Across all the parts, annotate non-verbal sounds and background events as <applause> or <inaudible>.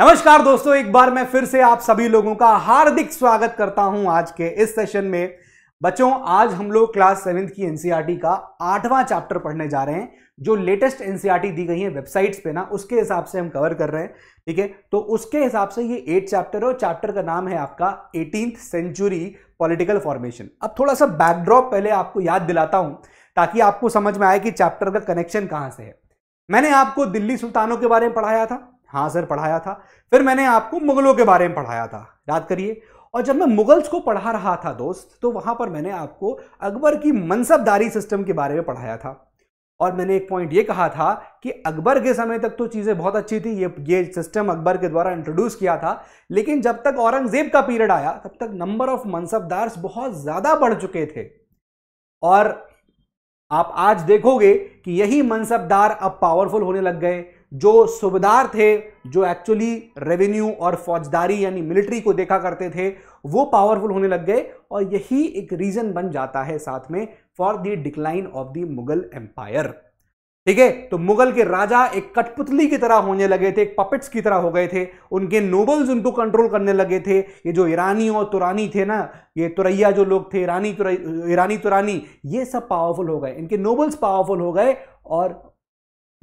नमस्कार दोस्तों एक बार मैं फिर से आप सभी लोगों का हार्दिक स्वागत करता हूं आज के इस सेशन में बच्चों आज हम लोग क्लास सेवेंथ की एनसीईआरटी e का आठवां चैप्टर पढ़ने जा रहे हैं जो लेटेस्ट एनसीईआरटी e दी गई है वेबसाइट्स पे ना उसके हिसाब से हम कवर कर रहे हैं ठीक है तो उसके हिसाब से ये एट चैप्टर है और चैप्टर का नाम है आपका एटीनथ सेंचुरी पॉलिटिकल फॉर्मेशन अब थोड़ा सा बैकड्रॉप पहले आपको याद दिलाता हूँ ताकि आपको समझ में आए कि चैप्टर का कनेक्शन कहाँ से है मैंने आपको दिल्ली सुल्तानों के बारे में पढ़ाया था हाँ सर पढ़ाया था फिर मैंने आपको मुगलों के बारे में पढ़ाया था याद करिए और जब मैं मुगल्स को पढ़ा रहा था दोस्त तो वहां पर मैंने आपको अकबर की मनसबदारी सिस्टम के बारे में पढ़ाया था और मैंने एक पॉइंट ये कहा था कि अकबर के समय तक तो चीज़ें बहुत अच्छी थी ये ये सिस्टम अकबर के द्वारा इंट्रोड्यूस किया था लेकिन जब तक औरंगजेब का पीरियड आया तब तक नंबर ऑफ मनसबदार्स बहुत ज़्यादा बढ़ चुके थे और आप आज देखोगे कि यही मनसबदार अब पावरफुल होने लग गए जो सूबेदार थे जो एक्चुअली रेवेन्यू और फौजदारी यानी मिलिट्री को देखा करते थे वो पावरफुल होने लग गए और यही एक रीज़न बन जाता है साथ में for the decline of the Mughal empire ठीक है तो मुगल के राजा एक कठपुतली की तरह होने लगे थे एक पपेट्स की तरह हो गए थे उनके नोबल्स उनको कंट्रोल करने लगे थे ये जो ईरानी और तुरानी थे ना ये तुरैया जो लोग थे ईरानी तुरई ईरानी तुरानी ये सब पावरफुल हो गए इनके नोबल्स पावरफुल हो गए और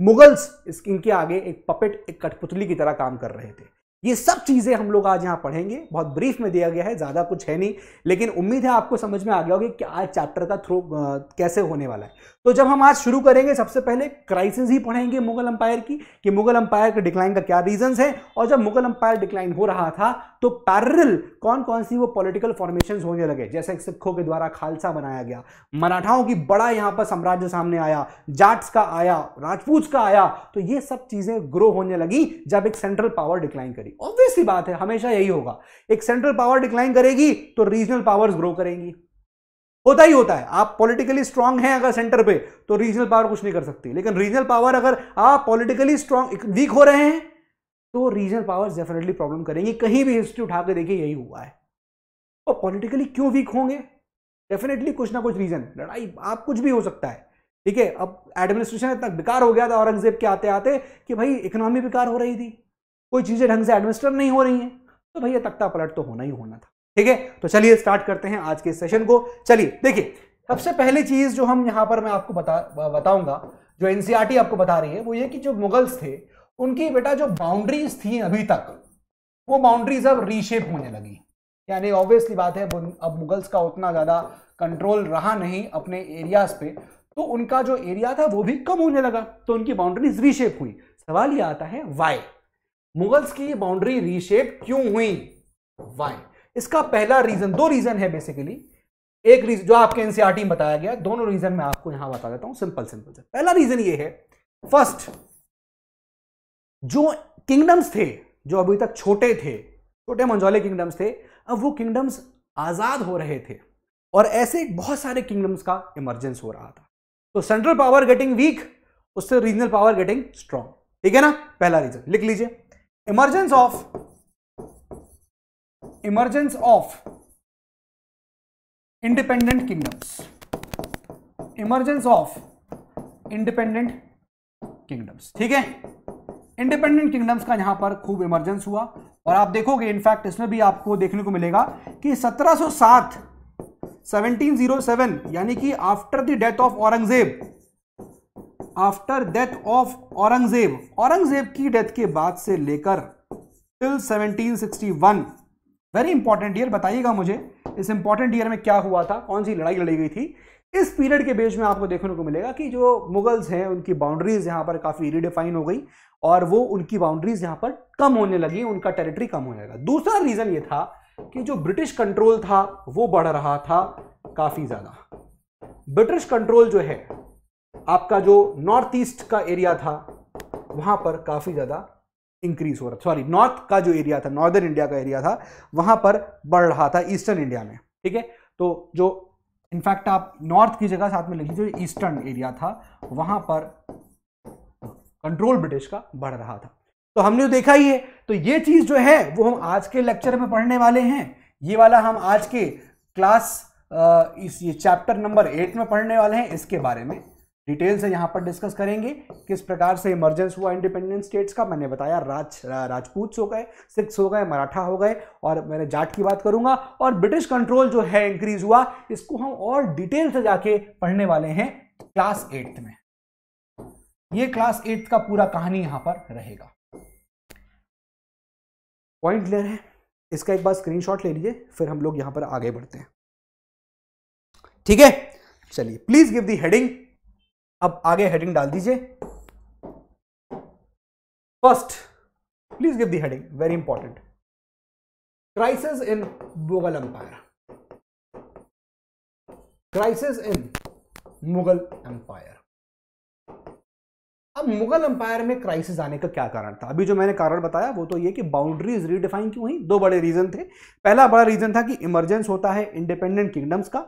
मुगल्स इस इनके आगे एक पपेट एक कठपुतली की तरह काम कर रहे थे ये सब चीज़ें हम लोग आज यहाँ पढ़ेंगे बहुत ब्रीफ में दिया गया है ज़्यादा कुछ है नहीं लेकिन उम्मीद है आपको समझ में आ गया होगा कि आज चैप्टर का थ्रू कैसे होने वाला है तो जब हम आज शुरू करेंगे सबसे पहले क्राइसिस ही पढ़ेंगे मुगल अंपायर की कि मुगल अंपायर के डिक्लाइन का क्या रीजंस है और जब मुगल अंपायर डिक्लाइन हो रहा था तो पैरल कौन कौन सी वो पॉलिटिकल फॉर्मेशन होने लगे जैसे सिखों के द्वारा खालसा बनाया गया मराठाओं की बड़ा यहां पर साम्राज्य सामने आया जाट्स का आया राजपूत का आया तो ये सब चीजें ग्रो होने लगी जब एक सेंट्रल पावर डिक्लाइन करी ऑब्वियसली बात है हमेशा यही होगा एक सेंट्रल पावर डिक्लाइन करेगी तो रीजनल पावर्स ग्रो करेंगी होता ही होता है आप पॉलिटिकली स्ट्रांग हैं अगर सेंटर पे तो रीजनल पावर कुछ नहीं कर सकती लेकिन रीजनल पावर अगर आप पॉलिटिकली स्ट्रांग वीक हो रहे हैं तो रीजनल पावर्स डेफिनेटली प्रॉब्लम करेंगी कहीं भी हिस्ट्री उठा के देखिए यही हुआ है और पॉलिटिकली क्यों वीक होंगे डेफिनेटली कुछ ना कुछ रीजन लड़ाई आप कुछ भी हो सकता है ठीक है अब एडमिनिस्ट्रेशन इतना बेकार हो गया था औरंगजेब के आते आते कि भाई इकोनॉमी बेकार हो रही थी कोई चीज़ें ढंग से एडमिनिस्टर नहीं हो रही हैं तो भैया तख्ता पलट तो होना ही होना था ठीक है तो चलिए स्टार्ट करते हैं आज के सेशन को चलिए देखिए सबसे पहली चीज जो हम यहां पर मैं आपको बता बताऊंगा जो एनसीआरटी e आपको बता रही है वो ये कि जो मुगल्स थे उनकी बेटा जो बाउंड्रीज थी अभी तक वो बाउंड्रीज अब रीशेप होने लगी यानी ऑब्वियसली बात है अब मुगल्स का उतना ज़्यादा कंट्रोल रहा नहीं अपने एरियाज पे तो उनका जो एरिया था वो भी कम होने लगा तो उनकी बाउंड्रीज रीशेप हुई सवाल ये आता है वाई मुगल्स की बाउंड्री रीशेप क्यों हुई वाई इसका पहला रीजन दो रीजन है बेसिकली एक रीजन जो आपके एनसीआर e में बताया गया दोनों रीजन मैं आपको यहां बता देता हूं सिंपल सिंपल से पहला रीजन ये है फर्स्ट जो किंगडम्स थे जो अभी तक छोटे थे छोटे मंजौले किंगडम्स थे अब वो किंगडम्स आजाद हो रहे थे और ऐसे बहुत सारे किंगडम्स का इमरजेंस हो रहा था तो सेंट्रल पावर गेटिंग वीक उससे रीजनल पावर गेटिंग स्ट्रांग ठीक है ना पहला रीजन लिख लीजिए emergence of emergence of independent kingdoms emergence of independent kingdoms ठीक है इंडिपेंडेंट किंगडम्स का यहां पर खूब इमरजेंस हुआ और आप देखोगे इनफैक्ट इसमें भी आपको देखने को मिलेगा कि 1707 1707 यानी कि after the death of Aurangzeb after death of Aurangzeb Aurangzeb की डेथ के बाद से लेकर टिल 1761 वेरी इंपॉर्टेंट ईयर बताइएगा मुझे इस इंपॉर्टेंट ईयर में क्या हुआ था कौन सी लड़ाई लड़ी गई थी इस पीरियड के बेच में आपको देखने को मिलेगा कि जो मुगल्स हैं उनकी बाउंड्रीज यहाँ पर काफ़ी रिडिफाइन हो गई और वो उनकी बाउंड्रीज यहाँ पर कम होने लगी उनका टेरिटरी कम होने लगा दूसरा रीज़न ये था कि जो ब्रिटिश कंट्रोल था वो बढ़ रहा था काफ़ी ज़्यादा ब्रिटिश कंट्रोल जो है आपका जो नॉर्थ ईस्ट का एरिया था वहाँ पर काफ़ी ज़्यादा इंक्रीज हो रहा था सॉरी नॉर्थ का जो एरिया था नॉर्दर्न इंडिया का एरिया था वहां पर बढ़ रहा था ईस्टर्न इंडिया में ठीक है तो जो इनफैक्ट आप नॉर्थ की जगह साथ में लिख जो ईस्टर्न एरिया था वहां पर कंट्रोल ब्रिटिश का बढ़ रहा था तो हमने तो देखा ही है तो ये चीज़ जो है वो हम आज के लेक्चर में पढ़ने वाले हैं ये वाला हम आज के क्लास इस ये चैप्टर नंबर एट में पढ़ने वाले हैं इसके बारे में डिटेल से यहाँ पर डिस्कस करेंगे किस प्रकार से इमरजेंस हुआ इंडिपेंडेंट स्टेट्स का मैंने बताया राज राजपूत हो गए सिक्स हो गए मराठा हो गए और मैंने जाट की बात करूंगा और ब्रिटिश कंट्रोल जो है इंक्रीज हुआ इसको हम और डिटेल से जाके पढ़ने वाले हैं क्लास एट्थ में ये क्लास एट्थ का पूरा कहानी यहाँ पर रहेगा पॉइंट क्लियर है इसका एक बार स्क्रीन ले लीजिए फिर हम लोग यहाँ पर आगे बढ़ते हैं ठीक है चलिए प्लीज गिव दी हेडिंग अब आगे हेडिंग डाल दीजिए first please give the heading very important crisis in Mughal empire crisis in Mughal empire अब मुगल एम्पायर में क्राइसिस आने का क्या कारण था अभी जो मैंने कारण बताया वो तो ये कि बाउंड्रीज रीडिफाइन क्यों हुई दो बड़े रीजन थे पहला बड़ा रीजन था कि इमरजेंस होता है इंडिपेंडेंट किंगडम्स का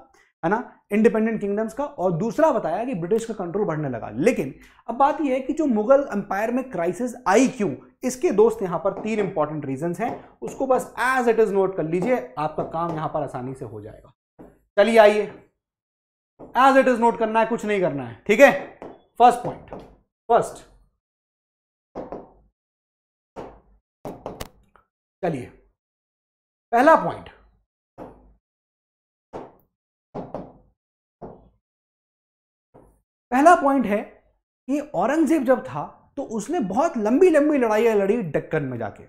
है ना इंडिपेंडेंट किंगडम्स का और दूसरा बताया कि ब्रिटिश का कंट्रोल बढ़ने लगा लेकिन अब बात यह है कि जो मुगल एम्पायर में क्राइसिस आई क्यों इसके दोस्त यहां पर तीन इंपॉर्टेंट रीजन हैं उसको बस एज इट इज नोट कर लीजिए आपका काम यहां पर आसानी से हो जाएगा चलिए आइए एज इट इज नोट करना है कुछ नहीं करना है ठीक है फर्स्ट पॉइंट फर्स्ट चलिए पहला पॉइंट पहला पॉइंट है कि औरंगजेब जब था तो उसने बहुत लंबी लंबी लड़ाइयाँ लड़ी डक्कन में जाके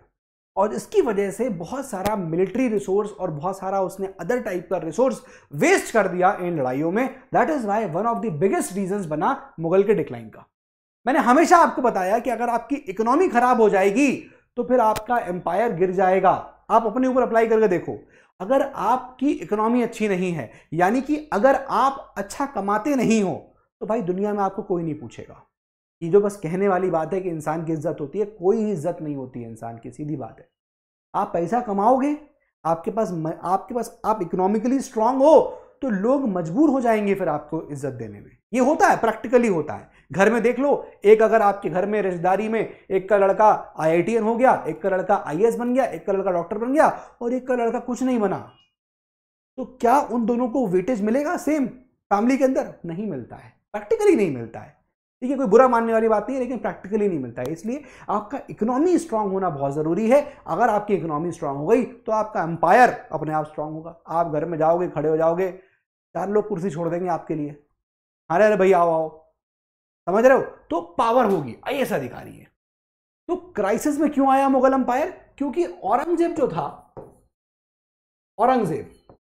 और इसकी वजह से बहुत सारा मिलिट्री रिसोर्स और बहुत सारा उसने अदर टाइप का रिसोर्स वेस्ट कर दिया इन लड़ाइयों में that is why one of the biggest reason बना मुगल के डिक्लाइन का मैंने हमेशा आपको बताया कि अगर आपकी इकोनॉमी खराब हो जाएगी तो फिर आपका एम्पायर गिर जाएगा आप अपने ऊपर अप्लाई करके देखो अगर आपकी इकोनॉमी अच्छी नहीं है यानी कि अगर आप अच्छा कमाते नहीं हो तो भाई दुनिया में आपको कोई नहीं पूछेगा ये जो बस कहने वाली बात है कि इंसान की इज्जत होती है कोई इज्जत नहीं होती है इंसान की सीधी बात है आप पैसा कमाओगे आपके पास आपके पास आप इकोनॉमिकली स्ट्रांग हो तो लोग मजबूर हो जाएंगे फिर आपको इज्जत देने में ये होता है प्रैक्टिकली होता है घर में देख लो एक अगर आपके घर में रिश्तेदारी में एक का लड़का आई हो गया एक का लड़का आई बन गया एक का लड़का डॉक्टर बन गया और एक का लड़का कुछ नहीं बना तो क्या उन दोनों को वेटेज मिलेगा सेम फैमिली के अंदर नहीं मिलता है प्रैक्टिकली नहीं मिलता है ठीक है कोई बुरा मानने वाली बात नहीं है लेकिन प्रैक्टिकली नहीं मिलता है इसलिए आपका इकोनॉमी स्ट्रांग होना बहुत ज़रूरी है अगर आपकी इकोनॉमी स्ट्रांग हो गई तो आपका एम्पायर अपने आप स्ट्रांग होगा आप घर में जाओगे खड़े हो जाओगे चार लोग कुर्सी छोड़ देंगे आपके लिए अरे अरे भाई आओ आओ समझ रहे हो तो पावर होगी आई एस अधिकारी है तो क्राइसिस में क्यों आया मुगल अंपायर क्योंकि औरंगजेब जो था औरंगजेब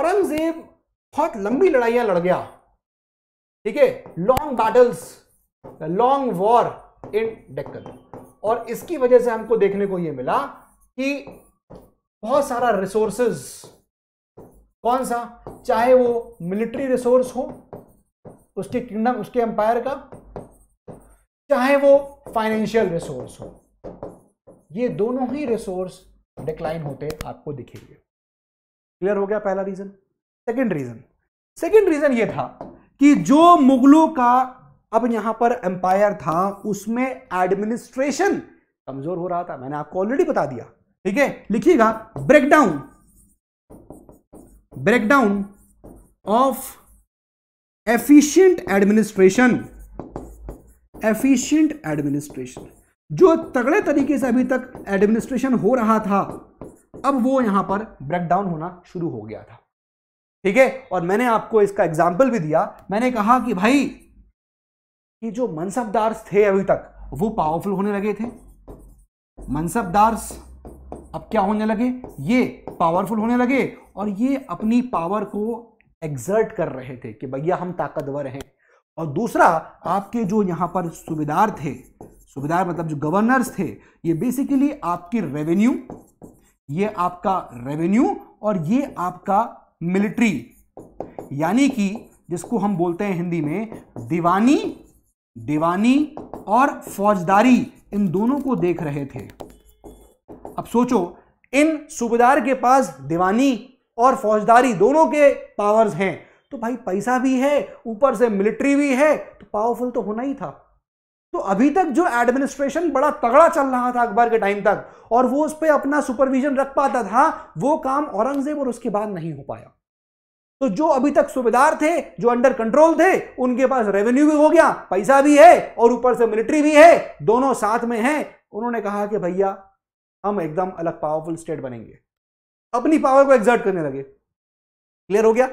औरंगजेब बहुत लंबी लड़ाइयां लड़ गया ठीक है long battles long war in Deccan और इसकी वजह से हमको देखने को यह मिला कि बहुत सारा रिसोर्सेस कौन सा चाहे वो मिलिट्री रिसोर्स हो उसके किंगडम उसके एम्पायर का चाहे वो फाइनेंशियल रिसोर्स हो ये दोनों ही रिसोर्स डिक्लाइन होते आपको दिखेंगे क्लियर हो गया पहला reason second reason second reason ये था कि जो मुगलों का अब यहां पर एम्पायर था उसमें एडमिनिस्ट्रेशन कमजोर हो रहा था मैंने आपको ऑलरेडी बता दिया ठीक है लिखिएगा breakdown breakdown of efficient administration efficient administration जो तगड़े तरीके से अभी तक एडमिनिस्ट्रेशन हो रहा था अब वो यहां पर ब्रेकडाउन होना शुरू हो गया था ठीक है और मैंने आपको इसका एग्जाम्पल भी दिया मैंने कहा कि भाई कि जो मनसबदार्स थे अभी तक वो पावरफुल होने लगे थे मनसबदार्स अब क्या होने लगे ये पावरफुल होने लगे और ये अपनी पावर को एग्जर्ट कर रहे थे कि भैया हम ताकतवर हैं और दूसरा आपके जो यहां पर सुबेदार थे सुबेदार मतलब जो गवर्नर्स थे ये बेसिकली आपकी रेवेन्यू ये आपका रेवेन्यू और ये आपका मिलिट्री यानी कि जिसको हम बोलते हैं हिंदी में दीवानी दीवानी और फौजदारी इन दोनों को देख रहे थे अब सोचो इन सूबेदार के पास दीवानी और फौजदारी दोनों के पावर्स हैं तो भाई पैसा भी है ऊपर से मिलिट्री भी है तो पावरफुल तो होना ही था तो अभी तक जो एडमिनिस्ट्रेशन बड़ा तगड़ा चल रहा था अकबर के टाइम तक और वो उस पर अपना सुपरविजन रख पाता था वो काम औरंगजेब और उसके बाद नहीं हो पाया तो जो अभी तक सुबेदार थे जो अंडर कंट्रोल थे उनके पास रेवेन्यू भी हो गया पैसा भी है और ऊपर से मिलिट्री भी है दोनों साथ में हैं उन्होंने कहा कि भैया हम एकदम अलग पावरफुल स्टेट बनेंगे अपनी पावर को एग्जर्ट करने लगे क्लियर हो गया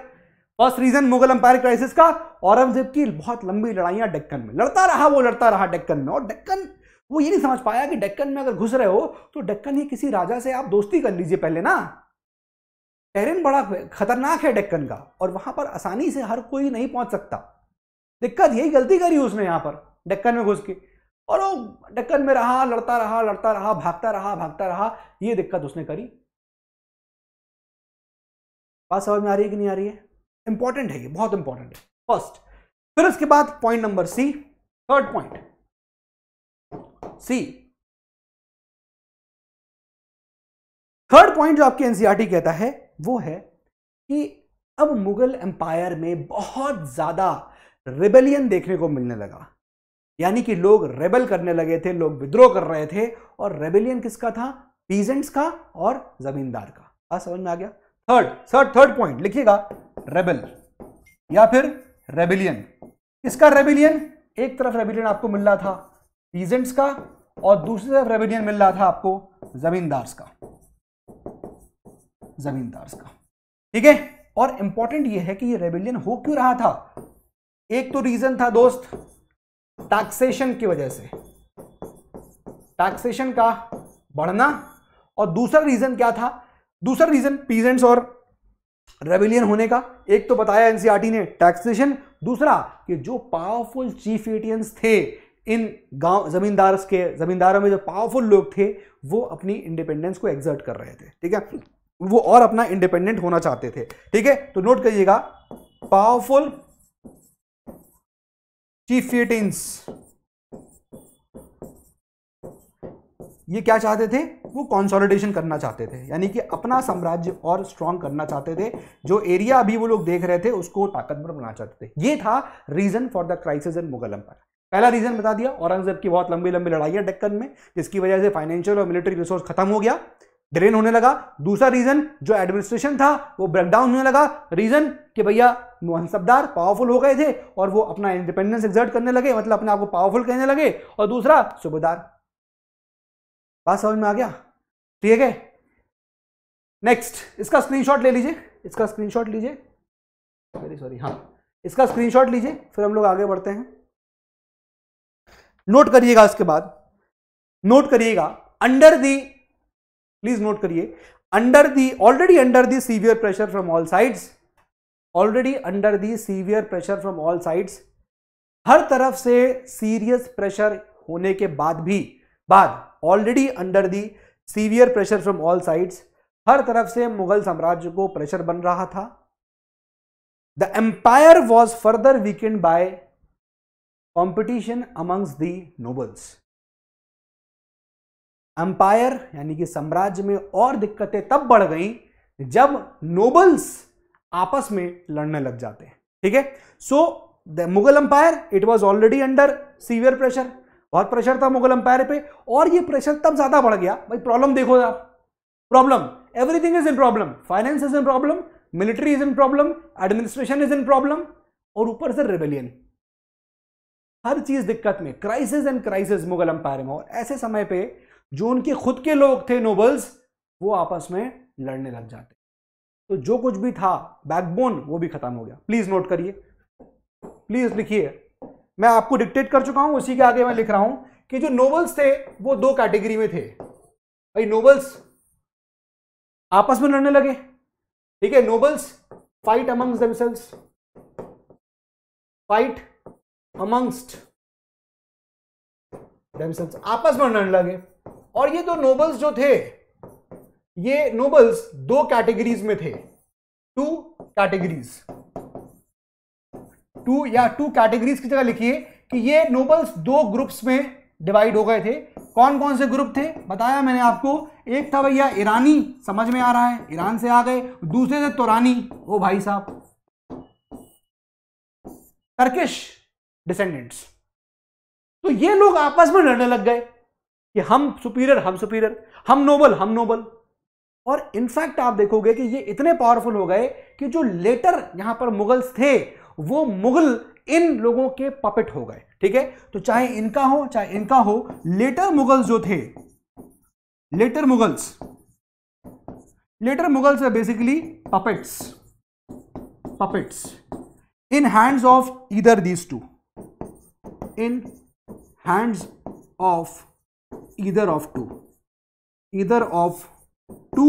first reason Mughal empire crisis का औरंगजेब की बहुत लंबी लड़ाइयां डेक्कन में लड़ता रहा वो लड़ता रहा डेक्कन में और डेक्कन वो ये नहीं समझ पाया कि डेक्कन में अगर घुस रहे हो तो डेक्कन ही किसी राजा से आप दोस्ती कर लीजिए पहले ना टेरिन बड़ा खतरनाक है डेक्कन का और वहां पर आसानी से हर कोई नहीं पहुंच सकता दिक्कत यही गलती करी उसने यहाँ पर डेक्कन में घुस के और वो डेक्कन में रहा लड़ता रहा लड़ता रहा भागता रहा भागता रहा ये दिक्कत उसने करी बात समझ में आ रही है कि नहीं आ रही है इंपॉर्टेंट है ये बहुत इंपॉर्टेंट है फर्स्ट फिर उसके बाद point number C third point C third point जो आपके एनसीईआरटी e कहता है वो है कि अब मुगल एम्पायर में बहुत ज्यादा रेबेलियन देखने को मिलने लगा यानी कि लोग रेबल करने लगे थे लोग विद्रोह कर रहे थे और रेबेलियन किसका था पीजेंट्स का और जमींदार का समझ में आ गया थर्ड सर थर्ड पॉइंट लिखिएगा रेबल या फिर रेबिलियन इसका रेबिलियन एक तरफ रेबिलियन आपको मिल रहा था पीजेंट्स का और दूसरी तरफ रेबिलियन मिल रहा था आपको जमींदार्स का जमींदार्स का ठीक है और इंपॉर्टेंट यह है कि ये रेबिलियन हो क्यों रहा था एक तो रीजन था दोस्त टैक्सेशन की वजह से टैक्सेशन का बढ़ना और दूसरा रीजन क्या था दूसरा रीजन पीजेंट्स और रेबिलियन होने का एक तो बताया एनसीआरटी e ने टैक्सेशन दूसरा कि जो पावरफुल चीफ एटियंस थे इन गांव जमींदार के जमींदारों में जो पावरफुल लोग थे वो अपनी इंडिपेंडेंस को एग्जर्ट कर रहे थे ठीक है वो और अपना इंडिपेंडेंट होना चाहते थे ठीक है तो नोट करिएगा पावरफुल चीफ एटियंस ये क्या चाहते थे वो कॉन्सोलिडेशन करना चाहते थे यानी कि अपना साम्राज्य और स्ट्रांग करना चाहते थे जो एरिया अभी वो लोग देख रहे थे उसको ताकतवर बनाना चाहते थे ये था reason for the crisis in Mughal empire पहला रीजन बता दिया औरंगजेब की बहुत लंबी लंबी लड़ाई है डेक्कन में जिसकी वजह से फाइनेंशियल और मिलिट्री रिसोर्स खत्म हो गया ड्रेन होने लगा दूसरा रीजन जो एडमिनिस्ट्रेशन था वो ब्रेकडाउन होने लगा रीजन कि भैया मोहनसबदार पावरफुल हो गए थे और वो अपना इंडिपेंडेंस एग्जर्ट करने लगे मतलब अपने आप को पावरफुल कहने लगे और दूसरा सुबेदार बात समझ में आ गया ठीक है नेक्स्ट इसका स्क्रीनशॉट ले लीजिए इसका स्क्रीनशॉट लीजिए वेरी सॉरी हाँ इसका स्क्रीनशॉट लीजिए फिर हम लोग आगे बढ़ते हैं नोट करिएगा इसके बाद नोट करिएगा अंडर दी प्लीज नोट करिए under the already under the severe pressure from all sides already under the severe pressure from all sides हर तरफ से सीरियस प्रेशर होने के बाद भी बाद already under the severe pressure from all sides हर तरफ से मुगल साम्राज्य को प्रेशर बन रहा था the empire was further weakened by competition amongst the nobles empire यानी कि साम्राज्य में और दिक्कतें तब बढ़ गई जब नोबल्स आपस में लड़ने लग जाते हैं ठीक है so the Mughal empire it was already under severe pressure बहुत प्रेशर था मुगल अंपायर पे और ये प्रेशर तब ज्यादा बढ़ गया भाई प्रॉब्लम देखो आप problem everything is in problem finance is in problem military is in problem administration is in problem और ऊपर से रेबेलियन हर चीज दिक्कत में crisis and crisis Mughal empire में और ऐसे समय पे जो उनके खुद के लोग थे नोबल्स वो आपस में लड़ने लग जाते तो जो कुछ भी था बैकबोन वो भी खत्म हो गया प्लीज नोट करिए प्लीज लिखिए मैं आपको डिक्टेट कर चुका हूं उसी के आगे मैं लिख रहा हूं कि जो नोबल्स थे वो दो कैटेगरी में थे भाई नोबल्स आपस में लड़ने लगे ठीक है nobles fight amongst themselves fight amongst themselves आपस में लड़ने लगे और ये दो नोबल्स जो थे ये नोबल्स दो कैटेगरीज में थे टू कैटेगरीज टू या टू कैटेगरीज की जगह लिखिए कि ये नोबल्स दो ग्रुप्स में डिवाइड हो गए थे कौन कौन से ग्रुप थे बताया मैंने आपको एक था भैया ईरानी समझ में आ रहा है ईरान से आ गए दूसरे थे तोरानी ओ भाई साहब टर्किश डिसेंडेंट्स तो ये लोग आपस में लड़ने लग गए कि हम सुपीरियर हम सुपीरियर हम नोबल हम नोबल और इनफैक्ट आप देखोगे कि ये इतने पावरफुल हो गए कि जो लेटर यहां पर मुगल्स थे वो मुगल इन लोगों के पपेट हो गए ठीक है तो चाहे इनका हो चाहे इनका हो लेटर मुगल्स जो थे लेटर मुगल्स लेटर मुगल्स है basically puppets puppets in hands of either these two in hands of either of two either of two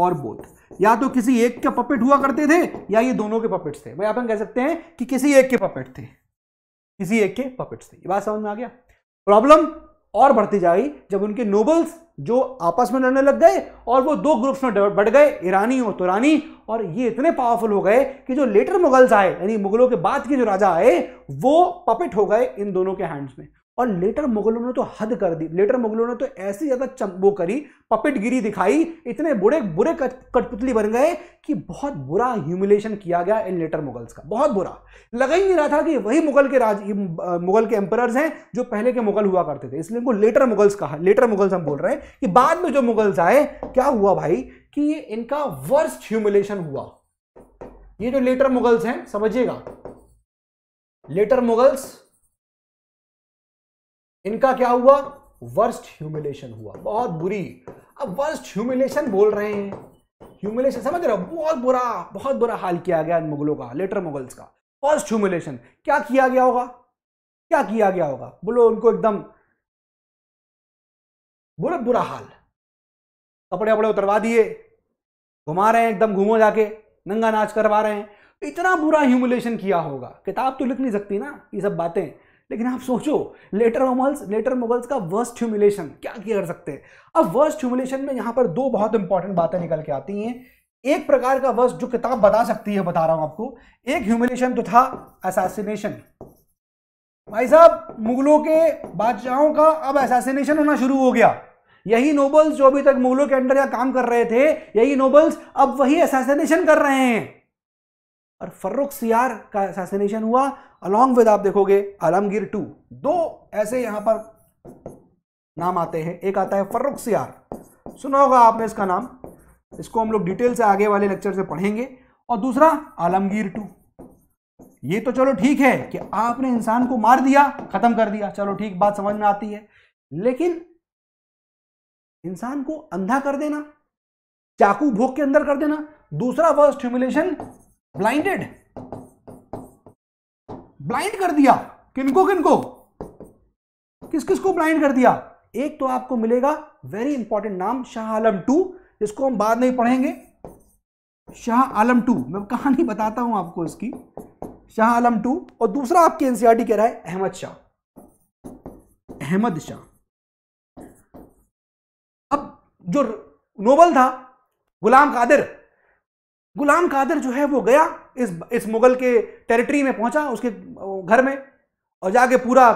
और बोथ या तो किसी एक के पपेट हुआ करते थे या ये दोनों के पपेट्स थे भाई आप कह सकते हैं कि किसी एक के पपेट थे किसी एक के पपेट्स थे ये बात समझ में आ गया प्रॉब्लम और बढ़ती जा जब उनके नोबल्स जो आपस में लड़ने लग गए और वो दो ग्रुप्स में बढ़ गए ईरानी और तुरानी तो और ये इतने पावरफुल हो गए कि जो लेटर मुगल्स आए यानी मुगलों के बाद के जो राजा आए वो पपेट हो गए इन दोनों के हैंड्स में और लेटर मुगलों ने तो हद कर दी लेटर मुगलों ने तो ऐसी ज्यादा वो करी गिरी दिखाई इतने बुरे बुरे कठपुतली बन गए कि बहुत बुरा ह्यूमिलेशन किया गया इन लेटर मुगल्स का बहुत बुरा लगा ही नहीं रहा था कि वही मुगल के राज मुगल के एम्पर हैं जो पहले के मुगल हुआ करते थे इसलिए उनको लेटर मुगल्स कहा लेटर मुगल्स हम बोल रहे हैं कि बाद में जो मुगल्स आए क्या हुआ भाई कि ये इनका वर्स्ट ह्यूमिलेशन हुआ ये जो लेटर मुगल्स हैं समझिएगा लेटर मुगल्स इनका क्या हुआ वर्स्ट ह्यूमिलेशन हुआ बहुत बुरी अब वर्स्ट ह्यूमिलेशन बोल रहे हैं ह्यूमिलेशन समझ रहे हो बहुत बुरा बहुत बुरा हाल किया गया मुगलों का लेटर मुगल्स का वर्स्ट ह्यूमिलेशन क्या किया गया होगा क्या किया गया होगा बोलो उनको एकदम बुरा बुरा हाल कपड़े वपड़े उतरवा दिए घुमा रहे हैं एकदम घूमो जाके नंगा नाच करवा रहे हैं इतना बुरा ह्यूमिलेशन किया होगा किताब तो लिख नहीं सकती ना ये सब बातें लेकिन आप सोचो लेटर मोमल्स लेटर मुगल्स का वर्स्ट ह्यूमिलेशन क्या किया कर सकते हैं अब वर्स्ट ह्यूमिलेशन में यहां पर दो बहुत इंपॉर्टेंट बातें निकल के आती हैं एक प्रकार का वर्स्ट जो किताब बता सकती है बता रहा हूं आपको एक ह्यूमिलेशन तो था असैसिनेशन भाई साहब मुगलों के बादशाहों का अब असासीनेशन होना शुरू हो गया यही नोबल्स जो अभी तक मुगलों के अंडर या काम कर रहे थे यही नोबल्स अब वही असासीनेशन कर रहे हैं और फर्रुख सियार का असैसिनेशन हुआ अलॉन्ग विद आप देखोगे आलमगीर टू दो ऐसे यहां पर नाम आते हैं एक आता है फर्रुख सियार सुना होगा आपने इसका नाम इसको हम लोग डिटेल से आगे वाले लेक्चर से पढ़ेंगे और दूसरा आलमगीर टू ये तो चलो ठीक है कि आपने इंसान को मार दिया खत्म कर दिया चलो ठीक बात समझ में आती है लेकिन इंसान को अंधा कर देना चाकू भोग के अंदर कर देना दूसरा वर्स्ट ह्यूमिलेशन ब्लाइंडेड ब्लाइंड कर दिया किनको किनको किस किस को ब्लाइंड कर दिया एक तो आपको मिलेगा वेरी इंपॉर्टेंट नाम शाह आलम टू जिसको हम बाद में पढ़ेंगे शाह आलम टू मैं कहानी बताता हूं आपको इसकी शाह आलम टू और दूसरा आपकी एनसीआरटी e कह रहा है अहमद शाह अहमद शाह अब जो नोबल था गुलाम कादिर गुलाम कादर जो है वो गया इस इस मुगल के टेरिटरी में पहुंचा उसके घर में और जाके पूरा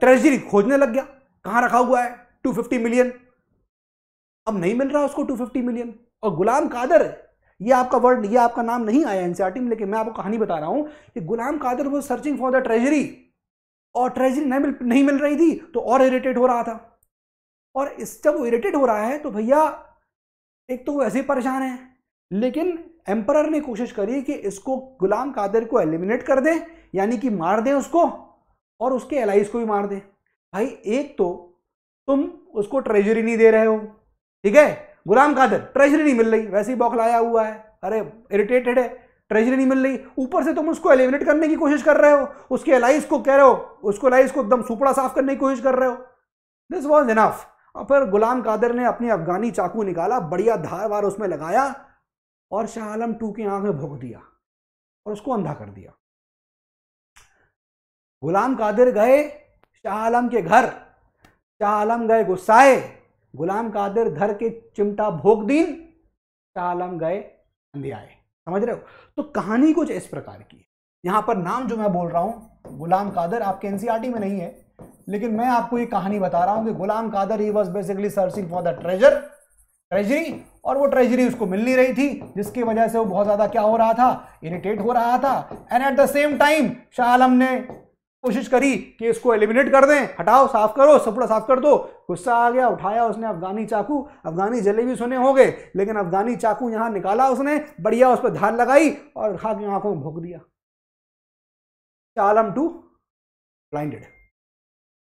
ट्रेजरी खोजने लग गया कहाँ रखा हुआ है 250 मिलियन अब नहीं मिल रहा उसको 250 मिलियन और गुलाम कादर ये आपका वर्ड ये आपका नाम नहीं आया एनसीआरटी e में लेकिन मैं आपको कहानी बता रहा हूँ कि गुलाम कादर वो सर्चिंग फॉर द ट्रेजरी और ट्रेजरी नहीं मिल नहीं मिल रही थी तो और इरिटेट हो रहा था और इस जब वो इरिटेट हो रहा है तो भैया एक तो वो ऐसे ही परेशान है लेकिन एम्परर ने कोशिश करी कि इसको गुलाम कादिर को एलिमिनेट कर दें यानी कि मार दें उसको और उसके एलाइज को भी मार दें भाई एक तो तुम उसको ट्रेजरी नहीं दे रहे हो ठीक है गुलाम कादिर ट्रेजरी नहीं मिल रही वैसे ही बौखलाया हुआ है अरे इरिटेटेड है ट्रेजरी नहीं मिल रही ऊपर से तुम उसको एलिमिनेट करने की कोशिश कर रहे हो उसके एलाइज को कह रहे हो उसको एलाइज को एकदम सुपड़ा साफ करने की कोशिश कर रहे हो दिस वॉज इनफ और फिर गुलाम कादिर ने अपनी अफगानी चाकू निकाला बढ़िया धार वार उसमें लगाया और शाह आलम टू की आंख में भोग दिया और उसको अंधा कर दिया गुलाम कादिर गए शाह आलम के घर शाह आलम गए गुस्साए गुलाम कादिर घर के चिमटा भोग दीन शाह आलम गए अंधे आए समझ रहे हो तो कहानी कुछ इस प्रकार की यहां पर नाम जो मैं बोल रहा हूं गुलाम कादर आपके एनसीआरटी e में नहीं है लेकिन मैं आपको ये कहानी बता रहा हूं कि Ghulam Qadir he was basically searching for the treasure treasury और वो ट्रेजरी उसको मिल नहीं रही थी जिसकी वजह से वो बहुत ज़्यादा क्या हो रहा था इरिटेट हो रहा था and at the same time Shah Alam ने कोशिश करी कि इसको एलिमिनेट कर दें हटाओ साफ करो सपड़ा साफ कर दो गुस्सा आ गया उठाया उसने अफगानी चाकू अफगानी जलेबी सुने हो गए लेकिन अफगानी चाकू यहाँ निकाला उसने बढ़िया उस पर धार लगाई और खा की आंखों में भोंक दिया Shah Alam two blinded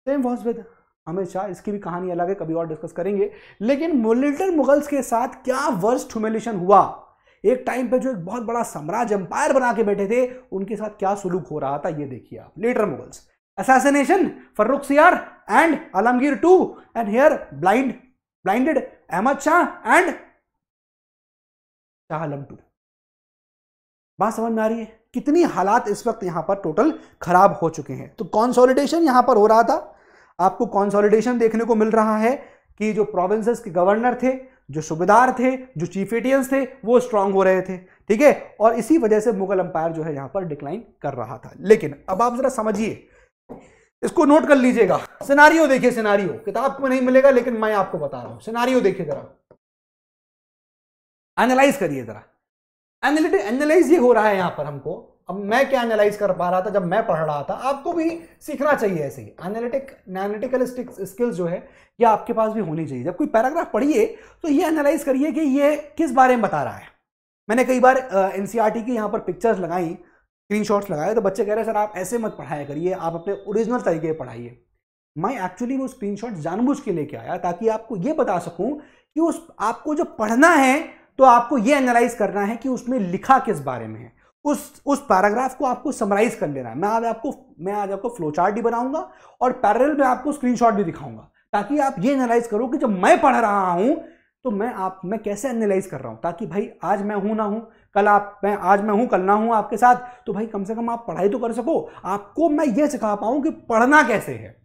same was with हमेशा इसकी भी कहानी अलग है कभी और डिस्कस करेंगे लेकिन मिलिटर मुगल्स के साथ क्या वर्स्ट ह्यूमिलेशन हुआ एक टाइम पे जो एक बहुत बड़ा साम्राज्य एम्पायर बना के बैठे थे उनके साथ क्या सुलूक हो रहा था ये देखिए आप letter Mughals assassination Farrukh Siyar and Alamgir two and here blind blinded Ahmad Shah and शाहम टू बात समझ में आ रही है कितनी हालात इस वक्त यहां पर टोटल खराब हो चुके हैं तो कॉन्सोलिडेशन यहां पर हो रहा था आपको कॉन्सोलिडेशन देखने को मिल रहा है कि जो प्रोविंसेस के गवर्नर थे जो सूबेदार थे जो चीफ एटियंस थे वो स्ट्रांग हो रहे थे ठीक है और इसी वजह से मुगल अंपायर जो है यहां पर डिक्लाइन कर रहा था लेकिन अब आप जरा समझिए इसको नोट कर लीजिएगा सिनारियो देखिए सिनारियो किताब में नहीं मिलेगा लेकिन मैं आपको बता रहा हूं सिनारियो देखिए जरा एनालाइज करिए जरा एनालाइज ये हो रहा है यहां पर हमको अब मैं क्या एनालाइज कर पा रहा था जब मैं पढ़ रहा था आपको भी सीखना चाहिए ऐसे ही एनालिटिक एनालिटिकल स्किल्स जो है ये आपके पास भी होनी चाहिए जब कोई पैराग्राफ पढ़िए तो ये एनालाइज करिए कि ये किस बारे में बता रहा है मैंने कई बार एन uh, e की यहाँ पर पिक्चर्स लगाई स्क्रीन लगाए तो बच्चे कह रहे सर आप ऐसे मत पढ़ाया करिए आप अपने ओरिजिनल तरीके से पढ़ाइए मैं एक्चुअली वो स्क्रीन जानबूझ के लेके आया ताकि आपको ये बता सकूँ कि उस आपको जो पढ़ना है तो आपको ये एनालाइज करना है कि उसमें लिखा किस बारे में है उस उस पैराग्राफ को आपको समराइज कर लेना है मैं आज आपको मैं आज आपको फ्लो चार्ट भी बनाऊंगा और पैरल में आपको स्क्रीनशॉट भी दिखाऊंगा ताकि आप ये एनालाइज करो कि जब मैं पढ़ रहा हूं तो मैं आप मैं कैसे एनालाइज कर रहा हूं ताकि भाई आज मैं हूं ना हूं कल आप मैं आज मैं हूं कल ना हूं आपके साथ तो भाई कम से कम आप पढ़ाई तो कर सको आपको मैं ये सिखा पाऊं कि पढ़ना कैसे है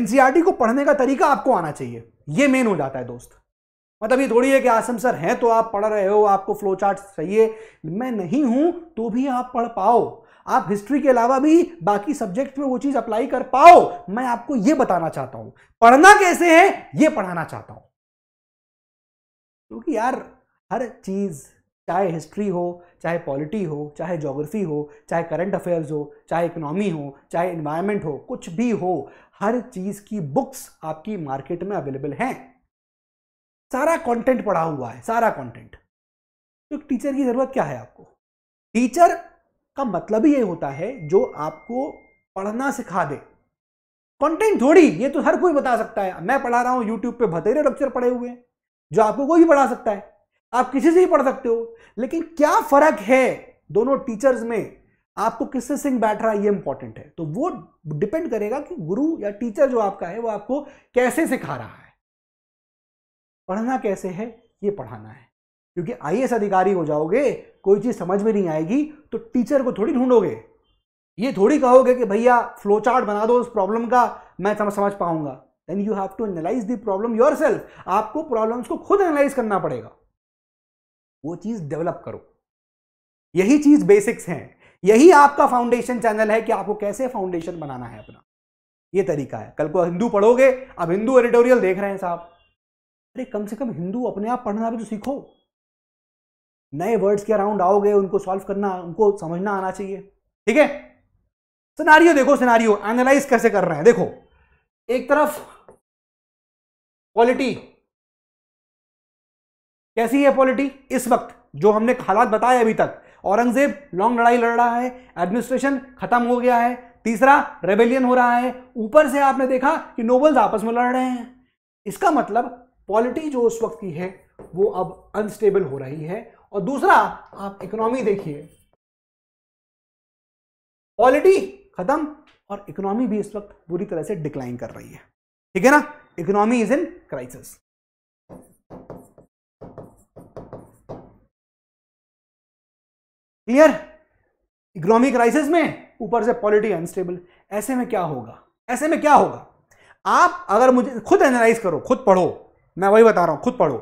एनसीआरटी e को पढ़ने का तरीका आपको आना चाहिए ये मेन हो जाता है दोस्त मतलब ये थोड़ी है कि आसम सर हैं तो आप पढ़ रहे हो आपको फ्लो चार्ट चाहिए मैं नहीं हूं तो भी आप पढ़ पाओ आप हिस्ट्री के अलावा भी बाकी सब्जेक्ट में वो चीज अप्लाई कर पाओ मैं आपको ये बताना चाहता हूं पढ़ना कैसे है ये पढ़ाना चाहता हूं क्योंकि यार हर चीज चाहे हिस्ट्री हो चाहे पॉलिटी हो चाहे जोग्राफी हो चाहे करंट अफेयर्स हो चाहे इकोनॉमी हो चाहे इन्वायरमेंट हो कुछ भी हो हर चीज़ की बुक्स आपकी मार्केट में अवेलेबल हैं सारा कंटेंट पढ़ा हुआ है सारा कंटेंट तो टीचर की ज़रूरत क्या है आपको टीचर का मतलब ही ये होता है जो आपको पढ़ना सिखा दे कंटेंट थोड़ी ये तो हर कोई बता सकता है मैं पढ़ा रहा हूँ यूट्यूब पे बतेरे लेक्चर पढ़े हुए हैं जो आपको कोई भी पढ़ा सकता है आप किसी से ही पढ़ सकते हो लेकिन क्या फ़र्क है दोनों टीचर्स में आपको किससे सिंह बैठ रहा है ये इंपॉर्टेंट है तो वो डिपेंड करेगा कि गुरु या टीचर जो आपका है वो आपको कैसे सिखा रहा है पढ़ना कैसे है ये पढ़ाना है क्योंकि आई अधिकारी हो जाओगे कोई चीज़ समझ में नहीं आएगी तो टीचर को थोड़ी ढूंढोगे ये थोड़ी कहोगे कि भैया फ्लो चार्ट बना दो उस प्रॉब्लम का मैं समझ समझ पाऊंगा then you have to analyse the problem yourself आपको प्रॉब्लम्स को खुद एनालाइज करना पड़ेगा वो चीज़ डेवलप करो यही चीज़ बेसिक्स हैं यही आपका फाउंडेशन चैनल है कि आपको कैसे फाउंडेशन बनाना है अपना ये तरीका है कल को हिंदू पढ़ोगे अब हिंदू एडिटोरियल देख रहे हैं साहब अरे कम से कम हिंदू अपने आप पढ़ना भी तो सीखो नए वर्ड्स के अराउंड आओगे उनको सॉल्व करना उनको समझना आना चाहिए ठीक है सिनारियो देखो सिनारियो एनालाइज कैसे कर रहे हैं देखो एक तरफ पॉलिटी कैसी है पॉलिटी इस वक्त जो हमने हालात बताए अभी तक औरंगजेब लॉन्ग लड़ाई लड़ रहा है एडमिनिस्ट्रेशन खत्म हो गया है तीसरा रेबेलियन हो रहा है ऊपर से आपने देखा कि नोबल्स आपस में लड़ रहे हैं इसका मतलब पॉलिटी जो उस वक्त की है वो अब अनस्टेबल हो रही है और दूसरा आप इकोनॉमी देखिए पॉलिटी खत्म और इकोनॉमी भी इस वक्त बुरी तरह से डिक्लाइन कर रही है ठीक है ना economy is in crisis clear economy crisis में ऊपर से पॉलिटी अनस्टेबल ऐसे में क्या होगा ऐसे में क्या होगा आप अगर मुझे खुद एनालाइज करो खुद पढ़ो मैं वही बता रहा हूं खुद पढ़ो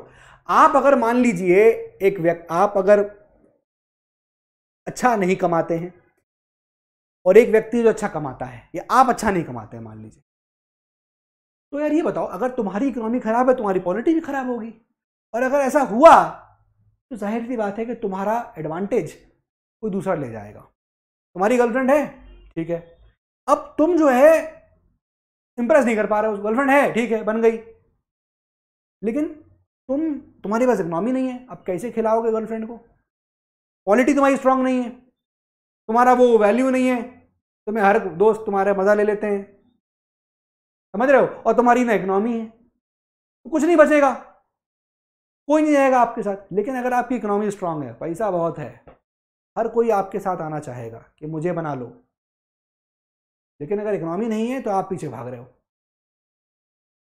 आप अगर मान लीजिए एक व्यक्ति आप अगर अच्छा नहीं कमाते हैं और एक व्यक्ति जो अच्छा कमाता है या आप अच्छा नहीं कमाते हैं मान लीजिए तो यार ये बताओ अगर तुम्हारी इकोनॉमी खराब है तुम्हारी पॉलिटी भी खराब होगी और अगर ऐसा हुआ तो जाहिर सी बात है कि तुम्हारा एडवांटेज कोई दूसरा ले जाएगा तुम्हारी गर्लफ्रेंड है ठीक है अब तुम जो है इंप्रेस नहीं कर पा रहे हो गर्लफ्रेंड है ठीक है बन गई लेकिन तुम तुम्हारे पास इकनॉमी नहीं है अब कैसे खिलाओगे गर्लफ्रेंड को क्वालिटी तुम्हारी स्ट्रांग नहीं है तुम्हारा वो वैल्यू नहीं है तुम्हें हर दोस्त तुम्हारा मज़ा ले लेते हैं समझ रहे हो और तुम्हारी ना इकनॉमी है तो कुछ नहीं बचेगा कोई नहीं जाएगा आपके साथ लेकिन अगर आपकी इकनॉमी स्ट्रांग है पैसा बहुत है हर कोई आपके साथ आना चाहेगा कि मुझे बना लो लेकिन अगर इकनॉमी नहीं है तो आप पीछे भाग रहे हो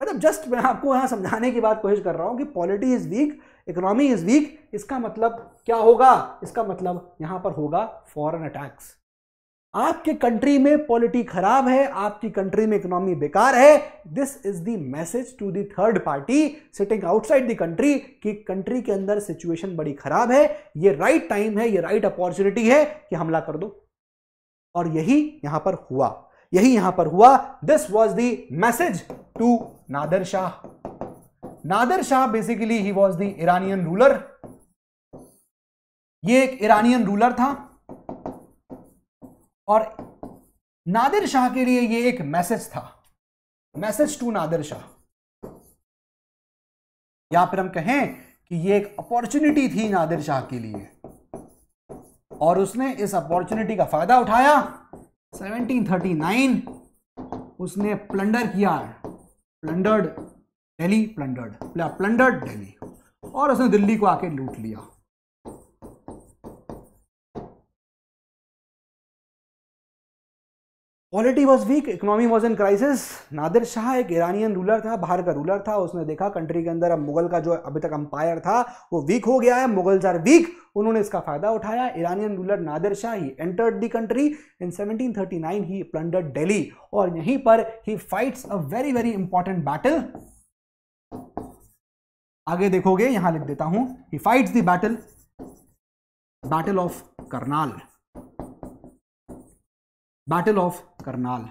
मतलब जस्ट मैं आपको यहाँ समझाने की बात कोशिश कर रहा हूँ कि polity is weak economy is weak इसका मतलब क्या होगा इसका मतलब यहाँ पर होगा फॉरेन अटैक्स आपके कंट्री में पॉलिटी खराब है आपकी कंट्री में इकोनॉमी बेकार है this is the message to the third party sitting outside the country कि कंट्री के अंदर सिचुएशन बड़ी खराब है ये राइट right टाइम है ये राइट right अपॉर्चुनिटी है कि हमला कर दो और यही यहां पर हुआ यही यहां पर हुआ this was the message to Nadir Shah Nadir Shah basically he was the Iranian ruler ये एक ईरानियन रूलर था और नादिर शाह के लिए ये एक मैसेज था मैसेज टू नादिर शाह यहां पर हम कहें कि ये एक अपॉर्चुनिटी थी नादिर शाह के लिए और उसने इस अपॉर्चुनिटी का फायदा उठाया 1739 उसने प्लंडर किया plundered Delhi plundered plundered Delhi और उसने दिल्ली को आके लूट लिया polity was weak economy was in crisis Nadir Shah एक ईरानियन रूलर था बाहर का रूलर था उसने देखा कंट्री के अंदर अब मुगल का जो अभी तक अंपायर था वो वीक हो गया है मुगल्स आर वीक उन्होंने इसका फायदा उठाया Iranian ruler Nadir Shah he entered the country in 1739 he plunder Delhi और यहीं पर he fights a very very important battle आगे देखोगे यहां लिख देता हूं he fights the battle battle of Karnal battle of Karnal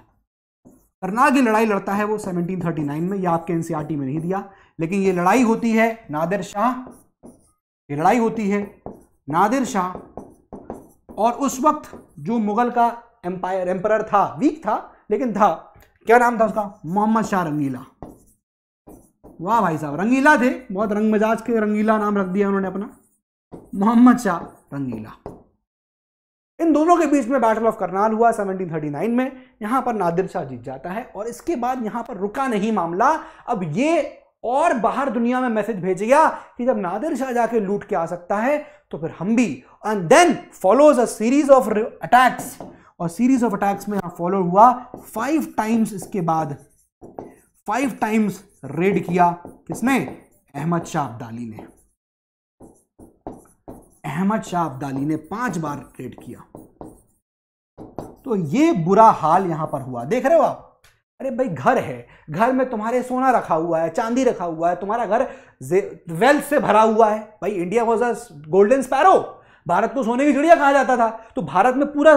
Karnal की लड़ाई लड़ता है वो 1739 में ये आपके एनसीईआरटी e में नहीं दिया लेकिन ये लड़ाई होती है नादिर शाह ये लड़ाई होती है नादिर शाह और उस वक्त जो मुगल का एम्पायर एम्पर था वीक था लेकिन था क्या नाम था उसका मोहम्मद शाह रंगीला वाह भाई साहब रंगीला थे बहुत रंग मजाज के रंगीला नाम रख दिया उन्होंने अपना मोहम्मद शाह रंगीला इन दोनों के बीच में बैटल ऑफ करनाल हुआ 1739 में यहां पर नादिर शाह जीत जाता है और इसके बाद यहां पर रुका नहीं मामला अब ये और बाहर दुनिया में मैसेज भेज गया कि जब नादिर शाह जाके लूट के आ सकता है तो फिर हम भी and then follows a series of attacks और सीरीज ऑफ अटैक्स में यहां फॉलो हुआ फाइव टाइम्स इसके बाद फाइव टाइम्स रेड किया किसने अहमद शाह अब्दाली ने अहमद शाह अब्दाली ने पांच बार रेड किया तो ये बुरा हाल यहां पर हुआ देख रहे हो आप अरे भाई घर है घर में तुम्हारे सोना रखा हुआ है चांदी रखा हुआ है तुम्हारा घर वेल्थ से भरा हुआ है भाई India was a golden sparrow Bharat को सोने की चिड़िया कहा जाता था तो भारत में पूरा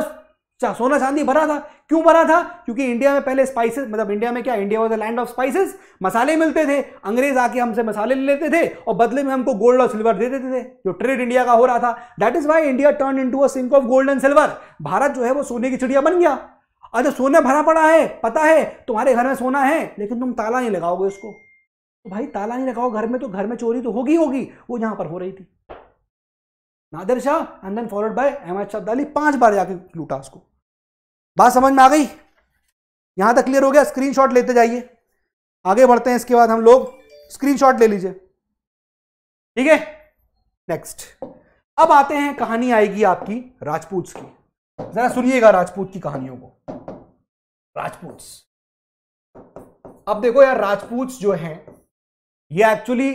चा, अच्छा, सोना चांदी भरा था क्यों भरा था क्योंकि इंडिया में पहले स्पाइसेस मतलब इंडिया में क्या India was a land of spices मसाले मिलते थे अंग्रेज आके हमसे मसाले ले लेते थे और बदले में हमको गोल्ड और सिल्वर दे देते थे जो ट्रेड इंडिया का हो रहा था that is why India turn into a sink of gold and silver Bharat जो है वो सोने की चिड़िया बन गया अच्छा सोना भरा पड़ा है पता है तुम्हारे घर में सोना है लेकिन तुम ताला नहीं लगाओगे उसको तो भाई ताला नहीं लगाओ घर में तो घर में चोरी तो होगी होगी वो यहाँ पर हो रही थी Nadir Shah and then followed by Ahmad Shah Abdali पांच बार जाके लूटा उसको बात समझ में आ गई यहां तक क्लियर हो गया स्क्रीनशॉट लेते जाइए आगे बढ़ते हैं इसके बाद हम लोग स्क्रीनशॉट ले लीजिए ठीक है नेक्स्ट अब आते हैं कहानी आएगी आपकी राजपूत की जरा सुनिएगा राजपूत की कहानियों को राजपूत अब देखो यार राजपूत जो हैं ये एक्चुअली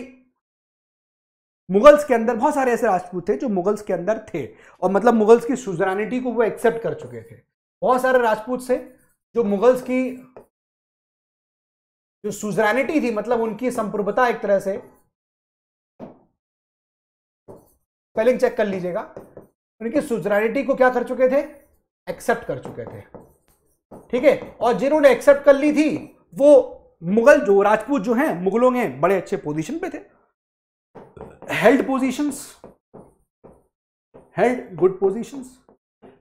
मुगल्स के अंदर बहुत सारे ऐसे राजपूत थे जो मुगल्स के अंदर थे और मतलब मुगल्स की सुजरानिटी को वो एक्सेप्ट कर चुके थे बहुत सारे राजपूत थे जो मुगल्स की जो सुजरानिटी थी मतलब उनकी संप्रभुता एक तरह से स्पेलिंग चेक कर लीजिएगा उनकी सुजरानिटी को क्या कर चुके थे एक्सेप्ट कर चुके थे ठीक है और जिन्होंने एक्सेप्ट कर ली थी वो मुगल जो राजपूत जो हैं मुगलों के बड़े अच्छे पोजीशन पे थे held positions held good positions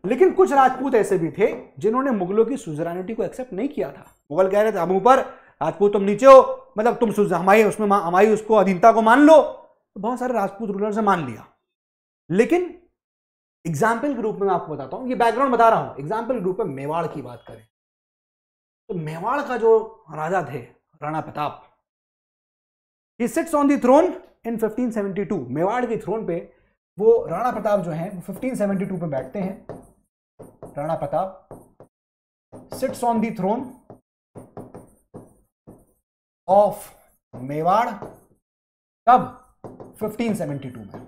लेकिन कुछ राजपूत ऐसे भी थे जिन्होंने मुगलों की सुजरानिटी को एक्सेप्ट नहीं किया था मुगल कह रहे थे हम ऊपर राजपूत तुम नीचे हो मतलब तुम हमारी उसमें हमारी उसको अधीनता को मान लो तो बहुत सारे राजपूत रूलर से मान लिया लेकिन एग्जाम्पल के रूप में मैं आपको बताता हूँ ये बैकग्राउंड बता रहा हूँ एग्जाम्पल के रूप में मेवाड़ की बात करें तो मेवाड़ का जो राजा थे Rana Pratap he sits on the throne in 1572 Mewar के थ्रोन पे वो राणा प्रताप जो हैं वो 1572 पे बैठते हैं Rana Pratap sits on the throne of Mewar कब 1572 में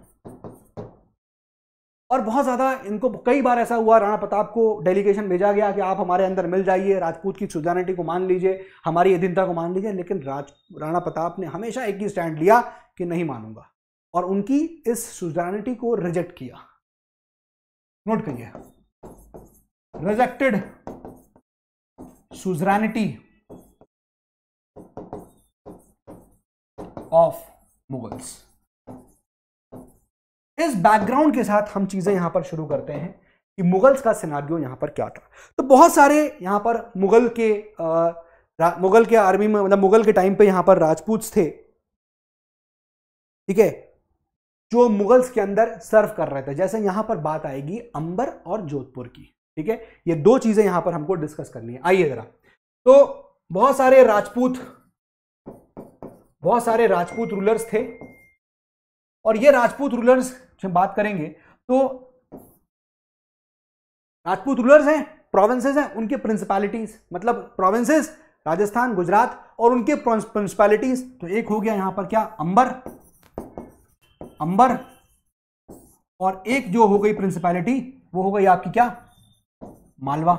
और बहुत ज़्यादा इनको कई बार ऐसा हुआ राणा प्रताप को डेलीगेशन भेजा गया कि आप हमारे अंदर मिल जाइए राजपूत की सुजानिटी को मान लीजिए हमारी अधीनता को मान लीजिए लेकिन राज राणा प्रताप ने हमेशा एक ही स्टैंड लिया कि नहीं मानूंगा और उनकी इस सुजानिटी को रिजेक्ट किया नोट करिए रिजेक्टेड सुजरानिटी ऑफ मुगल्स इस बैकग्राउंड के साथ हम चीजें यहां पर शुरू करते हैं कि मुगल्स का सिनारियो यहां पर क्या था तो बहुत सारे यहां पर मुगल के आ, मुगल के आर्मी में मतलब मुगल के टाइम पे यहां पर राजपूत थे ठीक है जो मुगल्स के अंदर सर्व कर रहे थे जैसे यहां पर बात आएगी अंबर और जोधपुर की ठीक है ये दो चीजें यहां पर हमको डिस्कस करनी है आइए जरा तो बहुत सारे राजपूत बहुत सारे राजपूत रूलर्स थे और ये राजपूत रूलर्स हम बात करेंगे तो राजपूत रूलर्स हैं प्रोविंसेस हैं उनके प्रिंसिपैलिटीज मतलब प्रोविंसेस राजस्थान गुजरात और उनके प्रिंसिपालिटीज तो एक हो गया यहां पर क्या अंबर अंबर और एक जो हो गई प्रिंसिपैलिटी वो हो गई आपकी क्या मालवा